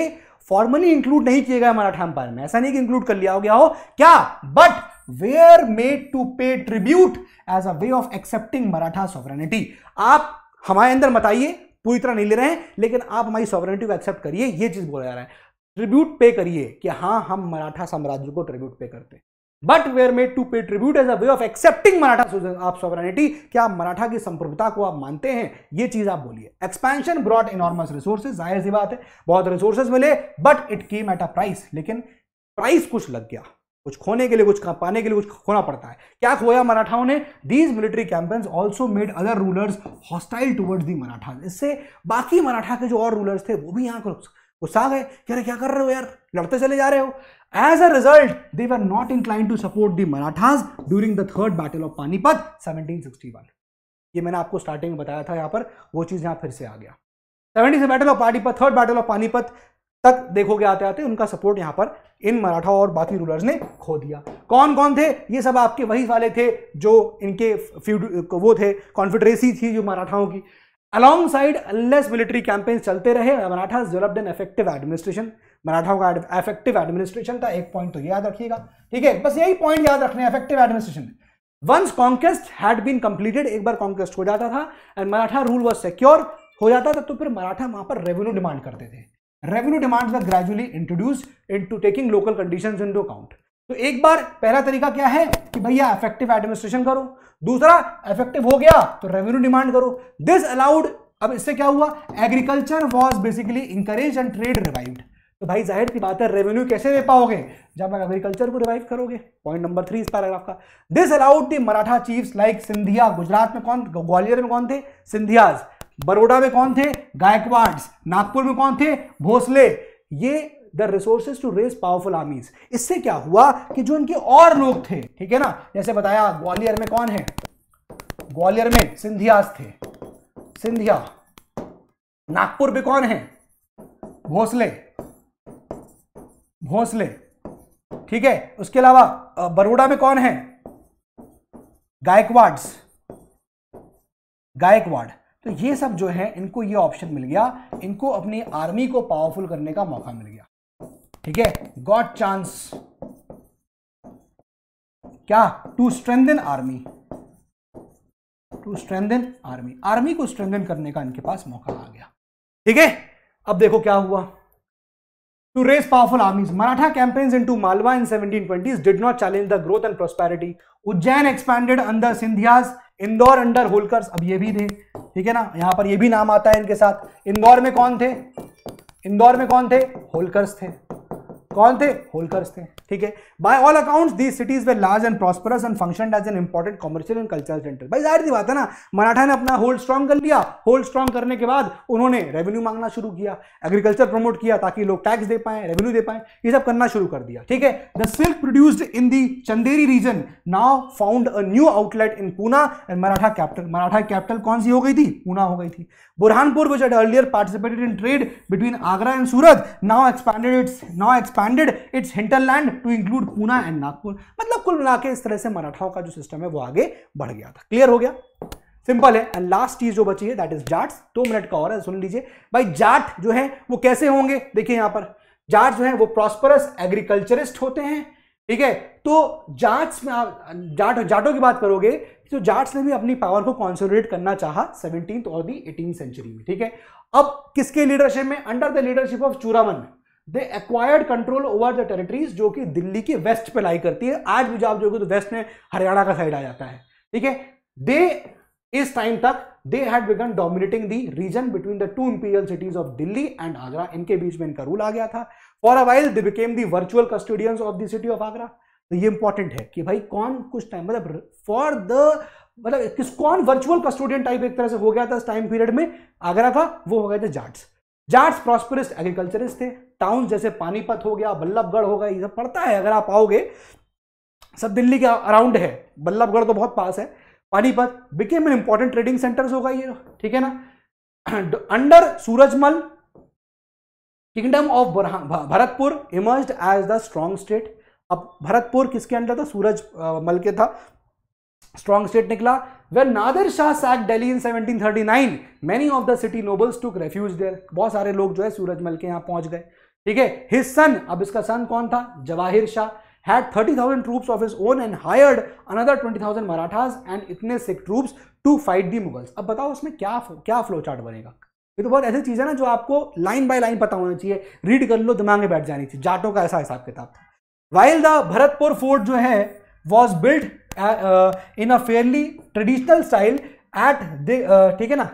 फॉर्मली इंक्लूड नहीं किए गए मराठा एम्पायर में ऐसा नहीं कि इंक्लूड कर लिया हो गया हो क्या but were made to pay tribute as a way of accepting Maratha sovereignty आप हमारे अंदर बताइए पूरी तरह नहीं ले रहे हैं लेकिन आप हमारी सॉवरिटी को एक्सेप्ट करिए ये चीज बोला जा रहा है ट्रिब्यूट पे करिए कि हाँ हम मराठा साम्राज्य को ट्रिब्यूट पे करते हैं but were made to pay tribute as a way of accepting Maratha आप सॉवरिटी क्या आप मराठा की संप्रभुता को आप मानते हैं ये चीज आप बोलिए एक्सपेंशन ब्रॉड इनॉर्मस रिसोर्सेज जाहिर सी बात है बहुत रिसोर्सेज मिले but it came at a price लेकिन प्राइस कुछ लग गया कुछ खोने के लिए कुछ पाने के लिए कुछ खोना पड़ता है क्या खोया मराठाओं ने these military campaigns also made other rulers hostile towards the Maratha इससे बाकी मराठा के जो और रूलर्स थे वो भी यहाँ को गुस्सा गए कि अरे क्या कर रहे हो यार लड़ते चले जा रहे हो as a result they were not inclined to support the Marathas during the third battle of Panipat seventeen sixty one ये मैंने आपको स्टार्टिंग में बताया था यहाँ पर वो चीज़ यहाँ फिर से आ गया सेवेंटी से battle of Panipat third battle of Panipat तक देखोगे आते आते उनका सपोर्ट यहाँ पर इन मराठा और बाकी रूलर्स ने खो दिया कौन कौन थे ये सब आपके वही वाले थे जो इनके वो थे कॉन्फेडरेसी थी जो मराठाओं की alongside less military campaign चलते रहे Maratha developed an effective administration मराठाओं का इफेक्टिव एडमिनिस्ट्रेशन था एक पॉइंट तो याद रखिएगा ठीक है बस यही पॉइंट याद रखना effective administration once conquest had been completed एक बार कॉन्केस्ट हो जाता था and Maratha rule was secure हो जाता था तो फिर मराठा वहां पर रेवेन्यू डिमांड करते थे revenue demands are gradually introduce into taking local conditions into account तो एक बार पहला तरीका क्या है कि भैया इफेक्टिव एडमिनिस्ट्रेशन करो दूसरा इफेक्टिव हो गया तो रेवेन्यू डिमांड करो दिस अलाउड अब इससे क्या हुआ agriculture was basically encourage and trade revived तो भाई जाहिर सी बात है रेवेन्यू कैसे दे पाओगे जब आप एग्रीकल्चर को रिवाइव करोगे पॉइंट नंबर थ्री इस पैराग्राफ का this allowed the Maratha chiefs like Scindia Gujarat में कौन ग्वालियर में कौन थे सिंधियाज बड़ोड़ा में कौन थे गायकवाड़ नागपुर में कौन थे भोसले ये the resources to race powerful armies इससे क्या हुआ कि जो इनके और लोग थे ठीक है ना जैसे बताया ग्वालियर में कौन है ग्वालियर में सिंधिया थे सिंधिया नागपुर में कौन है भोसले भोसले ठीक है उसके अलावा बड़ोड़ा में कौन है गायकवाड्स गायकवाड़ तो ये सब जो है इनको ये ऑप्शन मिल गया इनको अपनी आर्मी को पावरफुल करने का मौका मिल गया ठीक है गॉड चांस क्या to strengthen army to strengthen army army को स्ट्रेंथन करने का इनके पास मौका आ गया ठीक है अब देखो क्या हुआ to race powerful army Maratha campaign into Malwa in seventeen twenty did not challenge the growth and prosperity Ujjain expanded अंदर सिंधियाज इंदौर अंडर होलकर्स अब ये भी थे ठीक है ना यहां पर ये भी नाम आता है इनके साथ इंदौर में कौन थे इंदौर में कौन थे होलकर्स थे कौन थे होलकर्स थे ठीक है by all accounts these cities were large and prosperous and function as an important commercial and cultural centre भाई जाहिर सी बात है ना मराठा ने अपना होल्ड स्ट्रांग कर लिया होल्ड स्ट्रांग करने के बाद उन्होंने रेवेन्यू मांगना शुरू किया एग्रीकल्चर प्रमोट किया ताकि लोग टैक्स दे पाए रेवेन्यू दे पाए ये सब करना शुरू कर दिया ठीक है the silk produced in the Chanderi region now found a new outlet in Poona and Maratha capital Maratha capital कौन सी हो गई थी पूना हो गई थी Burhanpur which had earlier participated in trade between Agra and Surat now expanded its now expand expanded its hinterland to include Poona and Nagpur मतलब कुल मिला इस तरह से मराठाओं का जो सिस्टम है वो आगे बढ़ गया था क्लियर हो गया सिंपल है एंड लास्ट चीज जो बची है दैट इज जाट दो मिनट का और है सुन लीजिए भाई जाट जो है वो कैसे होंगे देखिए यहां पर जाट जो है वो प्रॉस्परस एग्रीकल्चरिस्ट होते हैं ठीक है तो जाट्स में आप जाट जाटों की बात करोगे तो जाट्स ने भी अपनी पावर को कॉन्सोलिडेट करना चाहा सेवनटीन और दी एटीन सेंचुरी में ठीक है अब किसके लीडरशिप में under the leadership of Churaman they acquired control over the territories जो कि दिल्ली के वेस्ट पे लाई करती है आज भी जब जो तो वेस्ट में हरियाणा का साइड आ जाता है ठीक है दे इस टाइम तक they had begun dominating the region between the two imperial cities of Delhi and Agra इनके बीच में इनका रूल आ गया था for a while they became the virtual custodians of the city of Agra तो ये इंपॉर्टेंट है कि भाई कौन कुछ टाइम मतलब फॉर द मतलब किस कौन वर्चुअल कस्टोडियन टाइप एक तरह से हो गया था इस टाइम पीरियड में आगरा का वो हो गया था जाट्स जाट्स प्रॉस्परिस्ट एग्रीकल्चरिस्ट थे टाउन जैसे पानीपत हो गया बल्लभगढ़ हो गया ये सब पड़ता है अगर आप आओगे सब दिल्ली के अराउंड है बल्लभगढ़ तो बहुत पास है Panipat became an important trading centres होगा ये ठीक है ना under Surajmal kingdom of Bharatpur emerge as the strong state अब भरतपुर किसके अंडर था सूरज मल के था स्ट्रॉन्ग स्टेट निकला where Nadir Shah sacked Delhi in 1739 many of the city nobles to refuge there बहुत सारे लोग जो है सूरजमल के यहाँ पहुंच गए ठीक है हिज सन अब इसका सन कौन था Jawahir Shah had thousand troops of his own and hired another thousand Marathas and इतने Sikh troops to fight the Mughals अब बताओ उसमें क्या क्या फ्लो चार्ट बनेगा ये तो बहुत ऐसी चीज़ है ना जो आपको लाइन बाय लाइन पता होना चाहिए रीड कर लो दिमाग में बैठ जानी चाहिए जाटों का ऐसा हिसाब किताब था वाइल द भरतपुर फोर्ट जो है was build in a fairly traditional style at ठीक है ना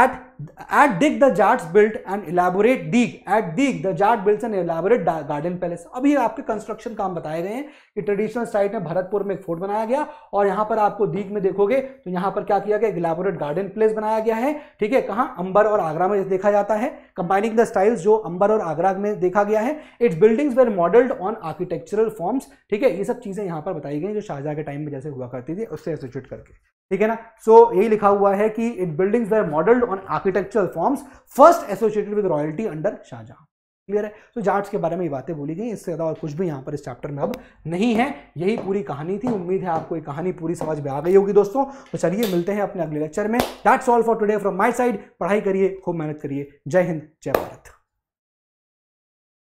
At, at Dig, the Jards built an elaborate Dig. At Dig, the Jard builds an elaborate garden palace. अभी आपके कंस्ट्रक्शन काम बताए गए हैं कि ट्रेडिशनल साइट में भरतपुर में एक फोर्ट बनाया गया और यहाँ पर आपको दीग में देखोगे तो यहाँ पर क्या किया गया इलाबोरेट गार्डन प्लेस बनाया गया है ठीक है कहाँ अंबर और आगरा में देखा जाता है कंबाइनिंग द स्टाइल्स जो अंबर और आगरा में देखा गया है its buildings were modelled on architectural forms ठीक है ये सब चीज़ें यहाँ पर बताई गई जो शाहजहाँ के टाइम में जैसे हुआ करती थी उससे एसोसिएट करके ठीक है ना सो so, यही लिखा हुआ है कि it buildings were modelled on architectural forms first associated with royalty under Shahjahan clear है तो जाट्स के बारे में ये बातें बोली गई इससे ज़्यादा और कुछ भी यहाँ पर इस चैप्टर में अब नहीं है यही पूरी कहानी थी उम्मीद है आपको ये कहानी पूरी समझ में आ गई होगी दोस्तों तो चलिए मिलते हैं अपने अगले लेक्चर में that's all for today from my side पढ़ाई करिए खूब मेहनत करिए जय हिंद जय भारत